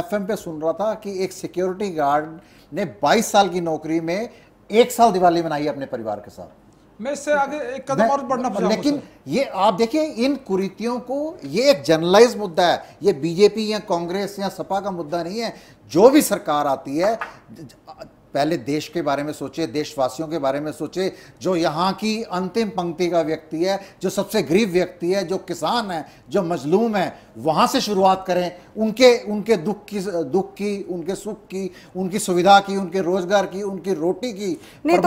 एफ एम पे सुन रहा था कि एक सिक्योरिटी गार्ड ने बाईस साल की नौकरी में एक साल दिवाली मनाई अपने परिवार के साथ मैं इससे आगे एक कदम और बढ़ना लेकिन ये आप देखिए इन कुरीतियों को ये एक जनरलाइज मुद्दा है ये बीजेपी या कांग्रेस या सपा का मुद्दा नहीं है जो भी सरकार आती है पहले देश के बारे में सोचे देशवासियों के बारे में सोचे जो यहाँ की अंतिम पंक्ति का व्यक्ति है जो सबसे गरीब व्यक्ति है जो किसान है जो मजलूम है वहाँ से शुरुआत करें उनके उनके दुख की दुख की उनके सुख की उनकी सुविधा की उनके रोजगार की उनकी रोटी की नहीं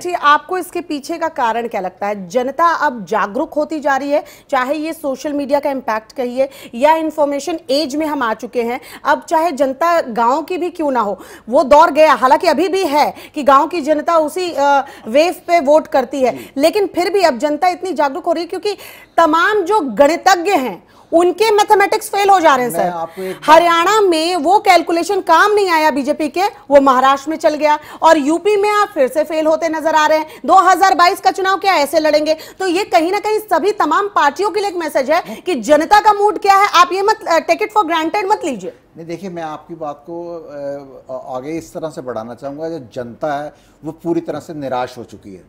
तो आपको इसके पीछे का कारण क्या लगता है जनता अब जागरूक होती जा रही है चाहे ये सोशल मीडिया का इम्पैक्ट कहिए या इन्फॉर्मेशन एज में हम आ चुके हैं अब चाहे जनता गांव की भी क्यों ना हो वो दौर गया हालांकि हालांकि अभी भी है कि गांव की जनता उसी वेव पे वोट करती है लेकिन फिर भी अब जनता इतनी जागरूक हो रही है क्योंकि तमाम जो गणितज्ञ हैं उनके मैथमेटिक्स फेल हो जा रहे हैं सर हरियाणा में वो कैलकुलेशन काम नहीं आया बीजेपी के वो महाराष्ट्र में चल गया और यूपी में आप फिर से फेल होते नजर आ रहे हैं 2022 का चुनाव क्या ऐसे लड़ेंगे तो ये कहीं ना कहीं सभी तमाम पार्टियों के लिए एक मैसेज है कि जनता का मूड क्या है आप ये मत टिकट फॉर ग्रांटेड मत लीजिए नहीं देखिए मैं आपकी बात को uh, आगे इस तरह से बढ़ाना चाहूंगा जो जनता है वो पूरी तरह से निराश हो चुकी है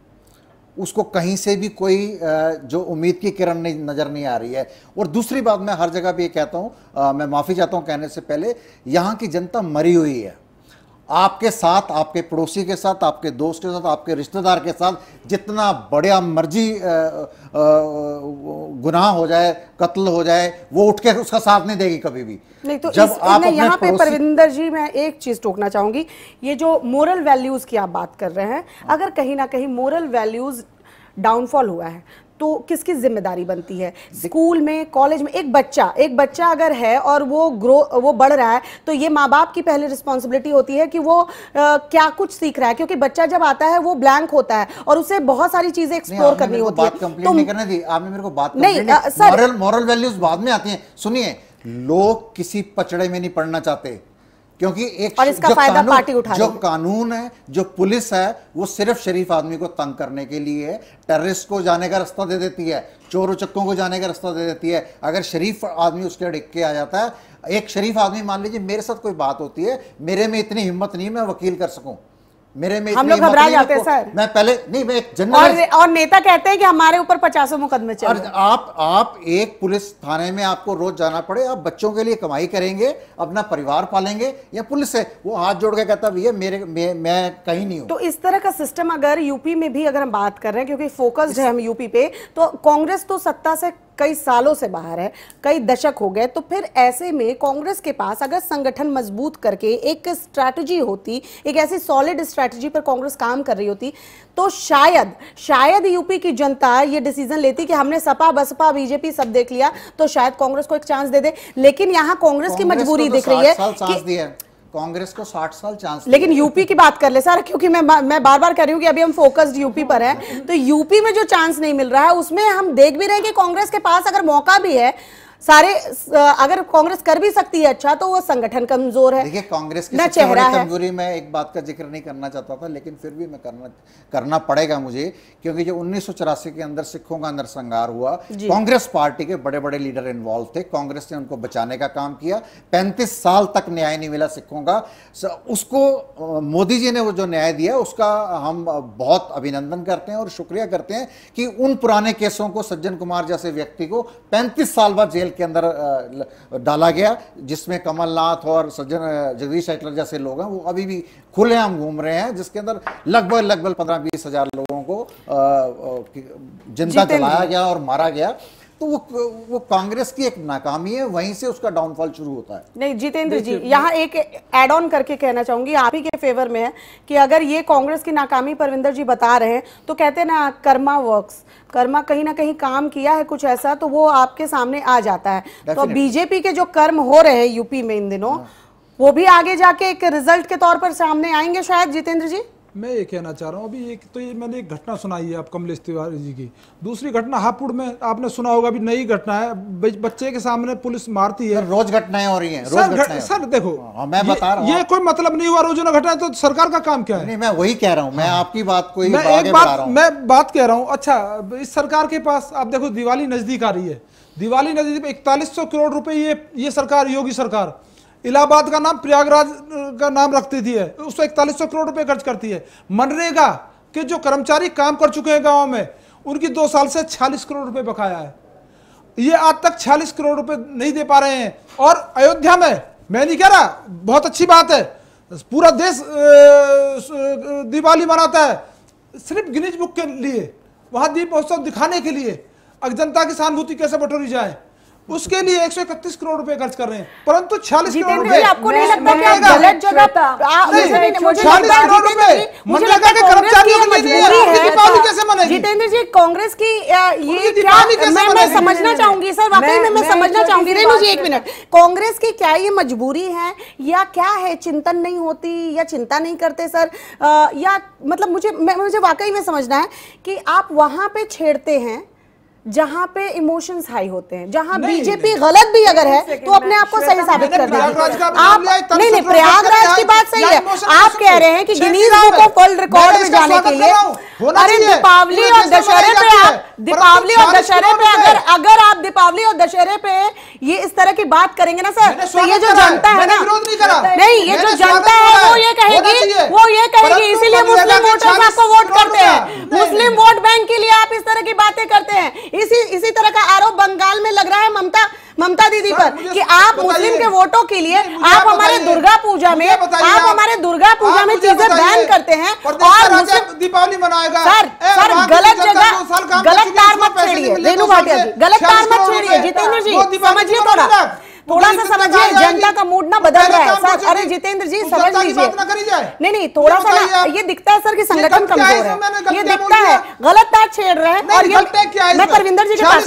उसको कहीं से भी कोई जो उम्मीद की किरण नहीं नज़र नहीं आ रही है और दूसरी बात मैं हर जगह पे ये कहता हूँ मैं माफ़ी चाहता हूँ कहने से पहले यहाँ की जनता मरी हुई है आपके साथ आपके पड़ोसी के साथ आपके दोस्त के साथ आपके रिश्तेदार के साथ जितना बड़ा मर्जी गुनाह हो जाए कत्ल हो जाए वो उठ के उसका साथ नहीं देगी कभी भी नहीं तो जब इस, आप यहाँ पे परविंदर जी मैं एक चीज टोकना चाहूंगी ये जो मोरल वैल्यूज की आप बात कर रहे हैं हाँ। अगर कहीं ना कहीं मोरल वैल्यूज डाउनफॉल हुआ है तो किसकी जिम्मेदारी बनती है स्कूल में कॉलेज में एक बच्चा एक बच्चा अगर है और वो ग्रो वो बढ़ रहा है तो ये माँ बाप की पहले रिस्पॉन्सिबिलिटी होती है कि वो आ, क्या कुछ सीख रहा है क्योंकि बच्चा जब आता है वो ब्लैंक होता है और उसे बहुत सारी चीजें एक्सप्लोर करनी होती है तो आपने मेरे को बात नहीं मॉरल वैल्यूज बाद में आती है सुनिए लोग किसी पचड़े में नहीं पढ़ना चाहते क्योंकि एक और इसका फायदा पार्टी उठा जो कानून है जो पुलिस है वो सिर्फ शरीफ आदमी को तंग करने के लिए टेररिस्ट को जाने का रास्ता दे देती है चोर उचक्कों को जाने का रास्ता दे देती है अगर शरीफ आदमी उसके अड़क के आ जाता है एक शरीफ आदमी मान लीजिए मेरे साथ कोई बात होती है मेरे में इतनी हिम्मत नहीं मैं वकील कर सकूँ मेरे में हम लोग घबरा जाते हैं सर मैं पहले नहीं मैं एक जनरल और, और नेता कहते हैं कि हमारे ऊपर पचासों मुकदमे चल और आप आप एक पुलिस थाने में आपको रोज जाना पड़े आप बच्चों के लिए कमाई करेंगे अपना परिवार पालेंगे या पुलिस है वो हाथ जोड़ के कहता भैया मेरे मैं, मैं कहीं नहीं हूँ तो इस तरह का सिस्टम अगर यूपी में भी अगर हम बात कर रहे हैं क्योंकि फोकस्ड है हम यूपी पे तो कांग्रेस तो सत्ता से कई सालों से बाहर है कई दशक हो गए तो फिर ऐसे में कांग्रेस के पास अगर संगठन मजबूत करके एक स्ट्रैटेजी होती एक ऐसी सॉलिड स्ट्रैटेजी पर कांग्रेस काम कर रही होती तो शायद शायद यूपी की जनता ये डिसीजन लेती कि हमने सपा बसपा बीजेपी सब देख लिया तो शायद कांग्रेस को एक चांस दे दे लेकिन यहां कांग्रेस की मजबूरी तो दिख रही है कांग्रेस को 60 साल चांस लेकिन यूपी की बात कर ले सर क्योंकि मैं मैं बार बार कह रही हूँ कि अभी हम फोकस्ड यूपी पर हैं तो यूपी में जो चांस नहीं मिल रहा है उसमें हम देख भी रहे हैं कि कांग्रेस के पास अगर मौका भी है सारे अगर कांग्रेस कर भी सकती है अच्छा तो वो संगठन कमजोर है देखिए कांग्रेस की चेहरा कमजोरी में एक बात का जिक्र नहीं करना चाहता था लेकिन फिर भी मैं करना करना पड़ेगा मुझे क्योंकि जो उन्नीस के अंदर सिखों का नरसंहार हुआ कांग्रेस पार्टी के बड़े बड़े लीडर इन्वॉल्व थे कांग्रेस ने उनको बचाने का काम किया पैंतीस साल तक न्याय नहीं मिला सिखों का उसको मोदी जी ने वो जो न्याय दिया उसका हम बहुत अभिनंदन करते हैं और शुक्रिया करते हैं कि उन पुराने केसों को सज्जन कुमार जैसे व्यक्ति को पैंतीस साल बाद जेल के अंदर डाला गया जिसमें कमलनाथ और सज्जन जगदीश शेटलर जैसे लोग हैं वो अभी भी खुले हम घूम रहे हैं जिसके अंदर लगभग लगभग पंद्रह बीस हजार लोगों को जिंदा जलाया गया और मारा गया तो वो वो कांग्रेस की एक नाकामी है वहीं से उसका डाउनफॉल शुरू होता है नहीं जितेंद्र जी यहाँ एक एड ऑन करके कहना चाहूंगी आप ही के फेवर में है कि अगर ये कांग्रेस की नाकामी परविंदर जी बता रहे हैं तो कहते हैं ना कर्मा वर्क्स कर्मा कहीं ना कहीं काम किया है कुछ ऐसा तो वो आपके सामने आ जाता है तो बीजेपी के जो कर्म हो रहे हैं यूपी में इन दिनों हाँ। वो भी आगे जाके एक रिजल्ट के तौर पर सामने आएंगे शायद जितेंद्र जी मैं ये कहना चाह रहा हूँ अभी एक तो ये मैंने एक घटना सुनाई है आप कमलेश तिवारी जी की दूसरी घटना हापुड़ में आपने सुना होगा अभी नई घटना है बच्चे के सामने पुलिस मारती है रोज घटनाएं हो रही हैं सर घट, सर देखो आ, हाँ, मैं बता रहा हूँ ये कोई मतलब नहीं हुआ रोजाना घटना तो सरकार का काम क्या है नहीं मैं वही कह रहा हूँ मैं हाँ। आपकी बात को मैं एक बात मैं बात कह रहा हूँ अच्छा इस सरकार के पास आप देखो दिवाली नजदीक आ रही है दिवाली नजदीक इकतालीस करोड़ रुपए ये ये सरकार योगी सरकार इलाहाबाद का नाम प्रयागराज का नाम रखती थी है उसको इकतालीस सौ करोड़ रुपए खर्च करती है मनरेगा के जो कर्मचारी काम कर चुके हैं गाँव में उनकी दो साल से छियालीस करोड़ रुपए बकाया है ये आज तक छियालीस करोड़ रुपए नहीं दे पा रहे हैं और अयोध्या में मैं नहीं कह रहा बहुत अच्छी बात है पूरा देश दिवाली मनाता है सिर्फ गिनीज बुक के लिए वहां दीप महोत्सव दिखाने के लिए जनता की सहानुभूति कैसे बटोरी जाए उसके लिए एक सौ इकतीस करोड़ रुपए खर्च कर रहे हैं परंतु छियालीस करोड़ रुपए आपको नहीं लगता कि गलत जगह छियालीस करोड़ रुपए मनरेगा के कर्मचारियों की है जितेंद्र जी कांग्रेस की ये क्या मैं मैं समझना चाहूंगी सर वाकई में मैं समझना चाहूंगी रेणु जी एक मिनट कांग्रेस की क्या ये मजबूरी है या क्या है चिंतन नहीं होती या चिंता नहीं करते सर या मतलब मुझे मुझे वाकई में समझना है कि आप वहां पे छेड़ते हैं जहां पे इमोशंस हाई होते हैं जहाँ बीजेपी गलत भी अगर है तो अपने आप को सही साबित कर देगी आप नहीं नहीं प्रयागराज की बात सही है आप कह रहे हैं कि गिनी को वर्ल्ड रिकॉर्ड में जाने के लिए अरे दीपावली और दशहरे पे आप दीपावली और दशहरे पे अगर अगर आप दीपावली और दशहरे पे ये इस तरह की बात करेंगे ना सर तो ये जो जनता है ना नहीं ये जो जनता है वो ये कहेगी वो ये कहेगी इसीलिए मुस्लिम वोटर्स आपको वोट करते हैं मुस्लिम वोट बैंक के लिए आप इस तरह की बातें करते हैं इसी इसी तरह का आरोप बंगाल में लग रहा है ममता ममता दीदी पर कि आप मुस्लिम के वोटों के लिए आप हमारे दुर्गा पूजा में आप हमारे दुर्गा पूजा में चीजें बैन करते हैं और दीपावली मनाएगा सर सर गलत जगह गलत तार मत छेड़िए रेणु भाटिया जी गलत तार मत छेड़िए जितेंद्र जी समझिए थोड़ा थोड़ा सा समझिए जनता का मूड ना बदल रहा है सर अरे जितेंद्र जी समझ लीजिए नहीं नहीं थोड़ा सा ये दिखता है सर की संगठन कमजोर है ये दिखता है गलत बात छेड़ रहे हैं और ये मैं परविंदर जी के पास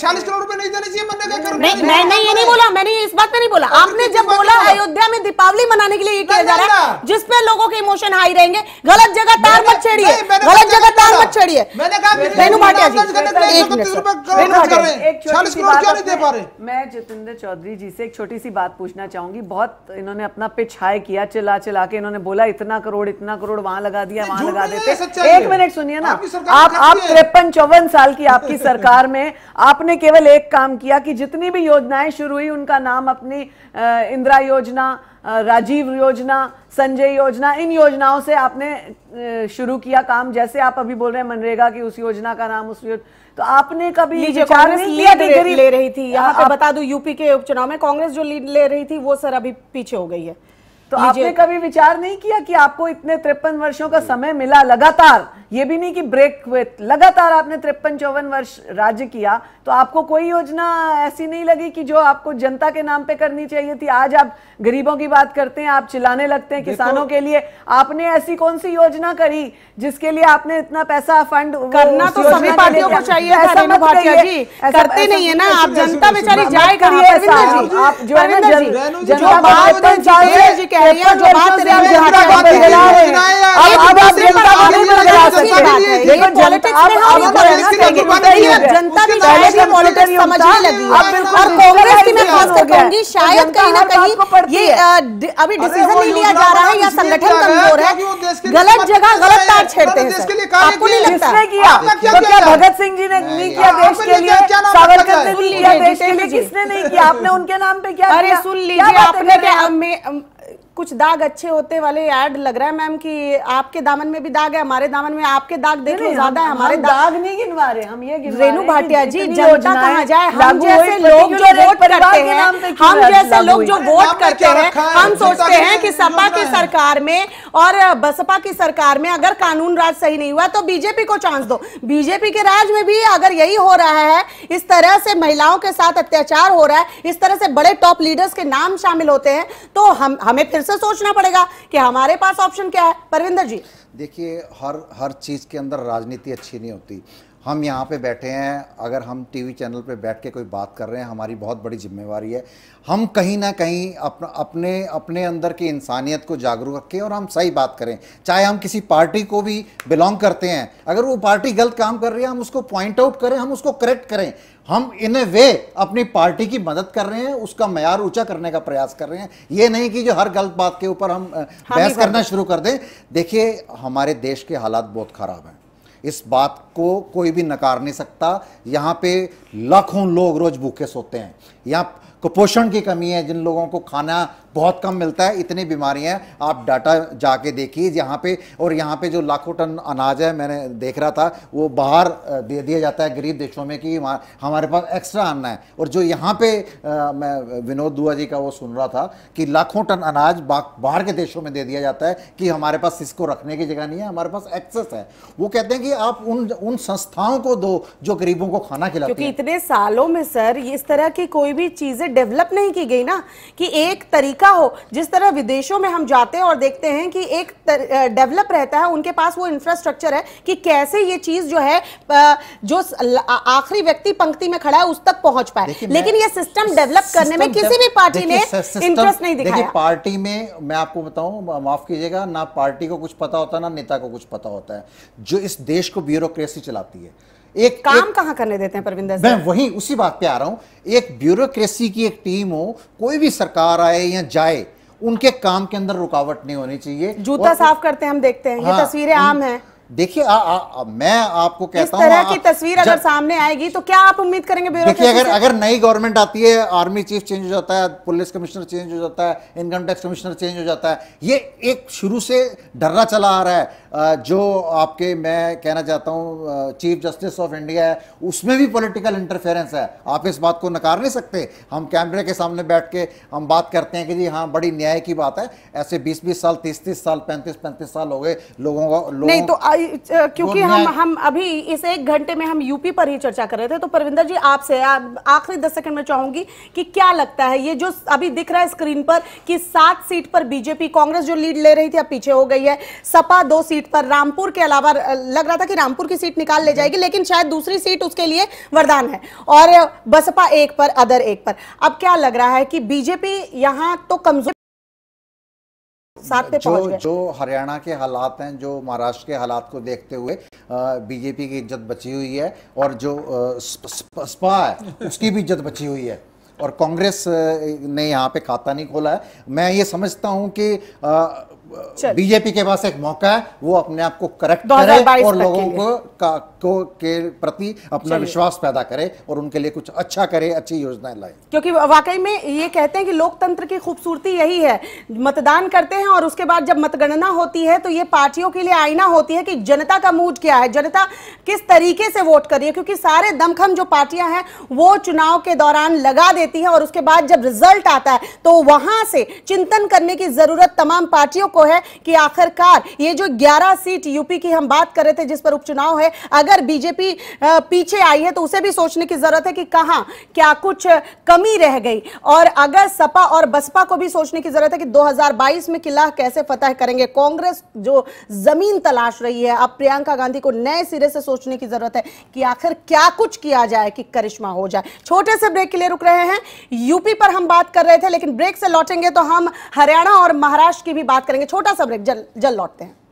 चालीस करोड़ रूपए नहीं देने चाहिए मैंने ये नहीं बोला मैंने इस बात पे नहीं बोला आपने जब बोला अयोध्या में दीपावली मनाने के लिए ये किया जा रहा है जिसपे लोगों के इमोशन हाई रहेंगे गलत जगह तार मत छेड़िए गलत जगह तार मत छेड़िए मैंने कहा रेणु भाटिया जी एक मिनट चालीस करोड़ क्यों नहीं दे पा रहे मैं जितेंद्र चौधरी जी से एक छोटी सी बात पूछना चाहूंगी बहुत इन्होंने अपना पिच हाई किया चिल्ला चिल्ला के इन्होंने बोला इतना करोड़ इतना करोड़ वहां लगा दिया वहां लगा देते एक मिनट सुनिए ना आप आप तिरपन चौवन साल की आपकी सरकार में आपने केवल एक काम किया कि जितनी भी योजनाएं शुरू हुई उनका नाम अपनी इंदिरा योजना राजीव योजना संजय योजना इन योजनाओं से आपने शुरू किया काम जैसे आप अभी बोल रहे हैं मनरेगा की उस योजना का नाम उस तो आपने कभी विचार लीड ले, ले रही थी यहाँ पे बता दू यूपी के उपचुनाव में कांग्रेस जो लीड ले रही थी वो सर अभी पीछे हो गई है तो आपने कभी विचार नहीं किया कि आपको इतने तिरपन वर्षों का समय मिला लगातार ये भी नहीं कि ब्रेक हुए लगातार आपने तिरपन चौवन वर्ष राज्य किया तो आपको कोई योजना ऐसी नहीं लगी कि जो आपको जनता के नाम पे करनी चाहिए थी आज आप गरीबों की बात करते हैं आप चिल्लाने लगते हैं किसानों के लिए आपने ऐसी कौन सी योजना करी जिसके लिए आपने इतना पैसा फंड करना तो सभी पार्टियों को चाहिए करते नहीं है ना आप जनता बेचारी जाए करिए आप जो है ना जनता कह रही है जो बात लेकिन तो शायद कहीं ना कहीं ये अभी डिसीजन नहीं लिया जा रहा है या संगठन कमजोर है गलत जगह गलत तार छेड़ते हैं आपको नहीं लगता किया तो क्या भगत सिंह जी ने नहीं किया देश के लिए सावरकर ने किया देश के लिए किसने नहीं किया आपने उनके नाम पे क्या अरे सुन लीजिए आपने क्या कुछ दाग अच्छे होते वाले ऐड लग रहा है मैम कि आपके दामन में भी दाग है हमारे दामन में आपके दाग देख लो ज्यादा है हमारे दाग नहीं गिनवा रहे हम ये रेणु भाटिया जी जनता कहा जाए हम जैसे लोग जो वोट करते हैं हम जैसे लोग जो वोट करते हैं हम सोचते हैं कि सपा की सरकार में और बसपा की सरकार में अगर कानून राज सही नहीं हुआ तो बीजेपी को चांस दो बीजेपी के राज में भी अगर यही हो रहा है इस तरह से महिलाओं के साथ अत्याचार हो रहा है इस तरह से बड़े टॉप लीडर्स के नाम शामिल होते हैं तो हम हमें फिर से सोचना पड़ेगा कि हमारे पास ऑप्शन क्या है परविंदर जी देखिए हर हर चीज़ के अंदर राजनीति अच्छी नहीं होती हम यहाँ पे बैठे हैं अगर हम टीवी चैनल पे बैठ के कोई बात कर रहे हैं हमारी बहुत बड़ी जिम्मेवारी है हम कहीं ना कहीं अपना अपने अपने अंदर की इंसानियत को जागरूक रखें और हम सही बात करें चाहे हम किसी पार्टी को भी बिलोंग करते हैं अगर वो पार्टी गलत काम कर रही है हम उसको पॉइंट आउट करें हम उसको करेक्ट करें हम इन ए वे अपनी पार्टी की मदद कर रहे हैं उसका मैार ऊंचा करने का प्रयास कर रहे हैं ये नहीं कि जो हर गलत बात के ऊपर हम हाँ बहस करना शुरू कर दें देखिए हमारे देश के हालात बहुत ख़राब हैं इस बात को कोई भी नकार नहीं सकता यहाँ पे लाखों लोग रोज भूखे सोते हैं या कुपोषण की कमी है जिन लोगों को खाना बहुत कम मिलता है इतनी बीमारियां हैं आप डाटा जाके देखिए यहाँ पे और यहाँ पे जो लाखों टन अनाज है मैंने देख रहा था वो बाहर दे दिया जाता है गरीब देशों में कि हमारे पास एक्स्ट्रा आना है और जो यहाँ पे आ, मैं विनोद दुआ जी का वो सुन रहा था कि लाखों टन अनाज बाहर के देशों में दे दिया जाता है कि हमारे पास इसको रखने की जगह नहीं है हमारे पास एक्सेस है वो कहते हैं कि आप उन उन संस्थाओं को दो जो गरीबों को खाना खिलाते क्योंकि इतने सालों में सर इस तरह की कोई कोई भी चीज़ें डेवलप नहीं की गई ना कि एक तरीका हो जिस तरह विदेशों में हम जाते हैं और देखते हैं कि एक डेवलप रहता है उनके पास वो इंफ्रास्ट्रक्चर है कि कैसे ये चीज़ जो है जो आखिरी व्यक्ति पंक्ति में खड़ा है उस तक पहुंच पाए लेकिन ये सिस्टम डेवलप करने में किसी भी पार्टी ने इंटरेस्ट नहीं दिखाया पार्टी में मैं आपको बताऊं माफ कीजिएगा ना पार्टी को कुछ पता होता है ना नेता को कुछ पता होता है जो इस देश को ब्यूरोक्रेसी चलाती है एक काम कहाँ करने देते हैं परविंदर मैं वही उसी बात पे आ रहा हूँ एक ब्यूरोक्रेसी की एक टीम हो कोई भी सरकार आए या जाए उनके काम के अंदर रुकावट नहीं होनी चाहिए जूता साफ करते हैं हम देखते हैं हाँ, ये तस्वीरें आम हैं देखिए मैं आपको कहता हूँ की तस्वीर अगर सामने आएगी तो क्या आप उम्मीद करेंगे देखिए अगर अगर नई गवर्नमेंट आती है आर्मी चीफ चेंज हो जाता है पुलिस कमिश्नर चेंज हो जाता है इनकम टैक्स कमिश्नर चेंज हो जाता है ये एक शुरू से डर्रा चला आ रहा है जो आपके मैं कहना चाहता हूँ चीफ जस्टिस ऑफ इंडिया है उसमें भी पोलिटिकल इंटरफेरेंस है आप इस बात को नकार नहीं सकते हम कैमरे के सामने बैठ के हम बात करते हैं कि जी हाँ बड़ी न्याय की बात है ऐसे बीस बीस साल तीस तीस साल पैंतीस पैंतीस साल हो गए लोगों का तो लोगों क्योंकि हम हम अभी इस एक घंटे में हम यूपी पर ही चर्चा कर रहे थे तो परविंदर जी आपसे आखिरी दस सेकंड में चाहूंगी कि क्या लगता है ये जो अभी दिख रहा है स्क्रीन पर कि सात सीट पर बीजेपी कांग्रेस जो लीड ले रही थी अब पीछे हो गई है सपा दो सीट पर रामपुर के अलावा लग रहा था कि रामपुर की सीट निकाल ले हम्म। जाएगी लेकिन शायद दूसरी सीट उसके लिए वरदान है और बसपा एक पर अदर एक पर अब क्या लग रहा है कि बीजेपी यहां तो कमजोर साथ पे जो जो हरियाणा के हालात हैं जो महाराष्ट्र के हालात को देखते हुए बीजेपी की इज्जत बची हुई है और जो स्पा है *laughs* उसकी भी इज्जत बची हुई है और कांग्रेस ने यहाँ पे खाता नहीं खोला है मैं ये समझता हूँ कि बीजेपी के पास एक मौका है वो अपने आप को करेक्ट करे और लोगों को का को के प्रति अपना विश्वास पैदा करे और उनके लिए कुछ अच्छा करे अच्छी योजनाएं लाए क्योंकि वाकई में ये कहते हैं कि लोकतंत्र की खूबसूरती यही है मतदान करते हैं और उसके बाद जब मतगणना होती है तो ये पार्टियों के लिए आईना होती है कि जनता का मूड क्या है जनता किस तरीके से वोट करिए है क्योंकि सारे दमखम जो पार्टियां हैं वो चुनाव के दौरान लगा देती है और उसके बाद जब रिजल्ट आता है तो वहां से चिंतन करने की जरूरत तमाम पार्टियों को है कि आखिरकार ये जो 11 सीट यूपी की हम बात कर रहे थे जिस पर उपचुनाव है अगर बीजेपी पीछे आई है तो उसे भी सोचने की जरूरत है कि कहा क्या कुछ कमी रह गई और अगर सपा और बसपा को भी सोचने की जरूरत है कि 2022 में किला कैसे फतेह करेंगे कांग्रेस जो जमीन तलाश रही है अब प्रियंका गांधी को नए सिरे से सोचने की जरूरत है कि आखिर क्या कुछ किया जाए कि करिश्मा हो जाए छोटे से ब्रेक के लिए रुक रहे हैं यूपी पर हम बात कर रहे थे लेकिन ब्रेक से लौटेंगे तो हम हरियाणा और महाराष्ट्र की भी बात करेंगे छोटा सा ब्रेक जल जल लौटते हैं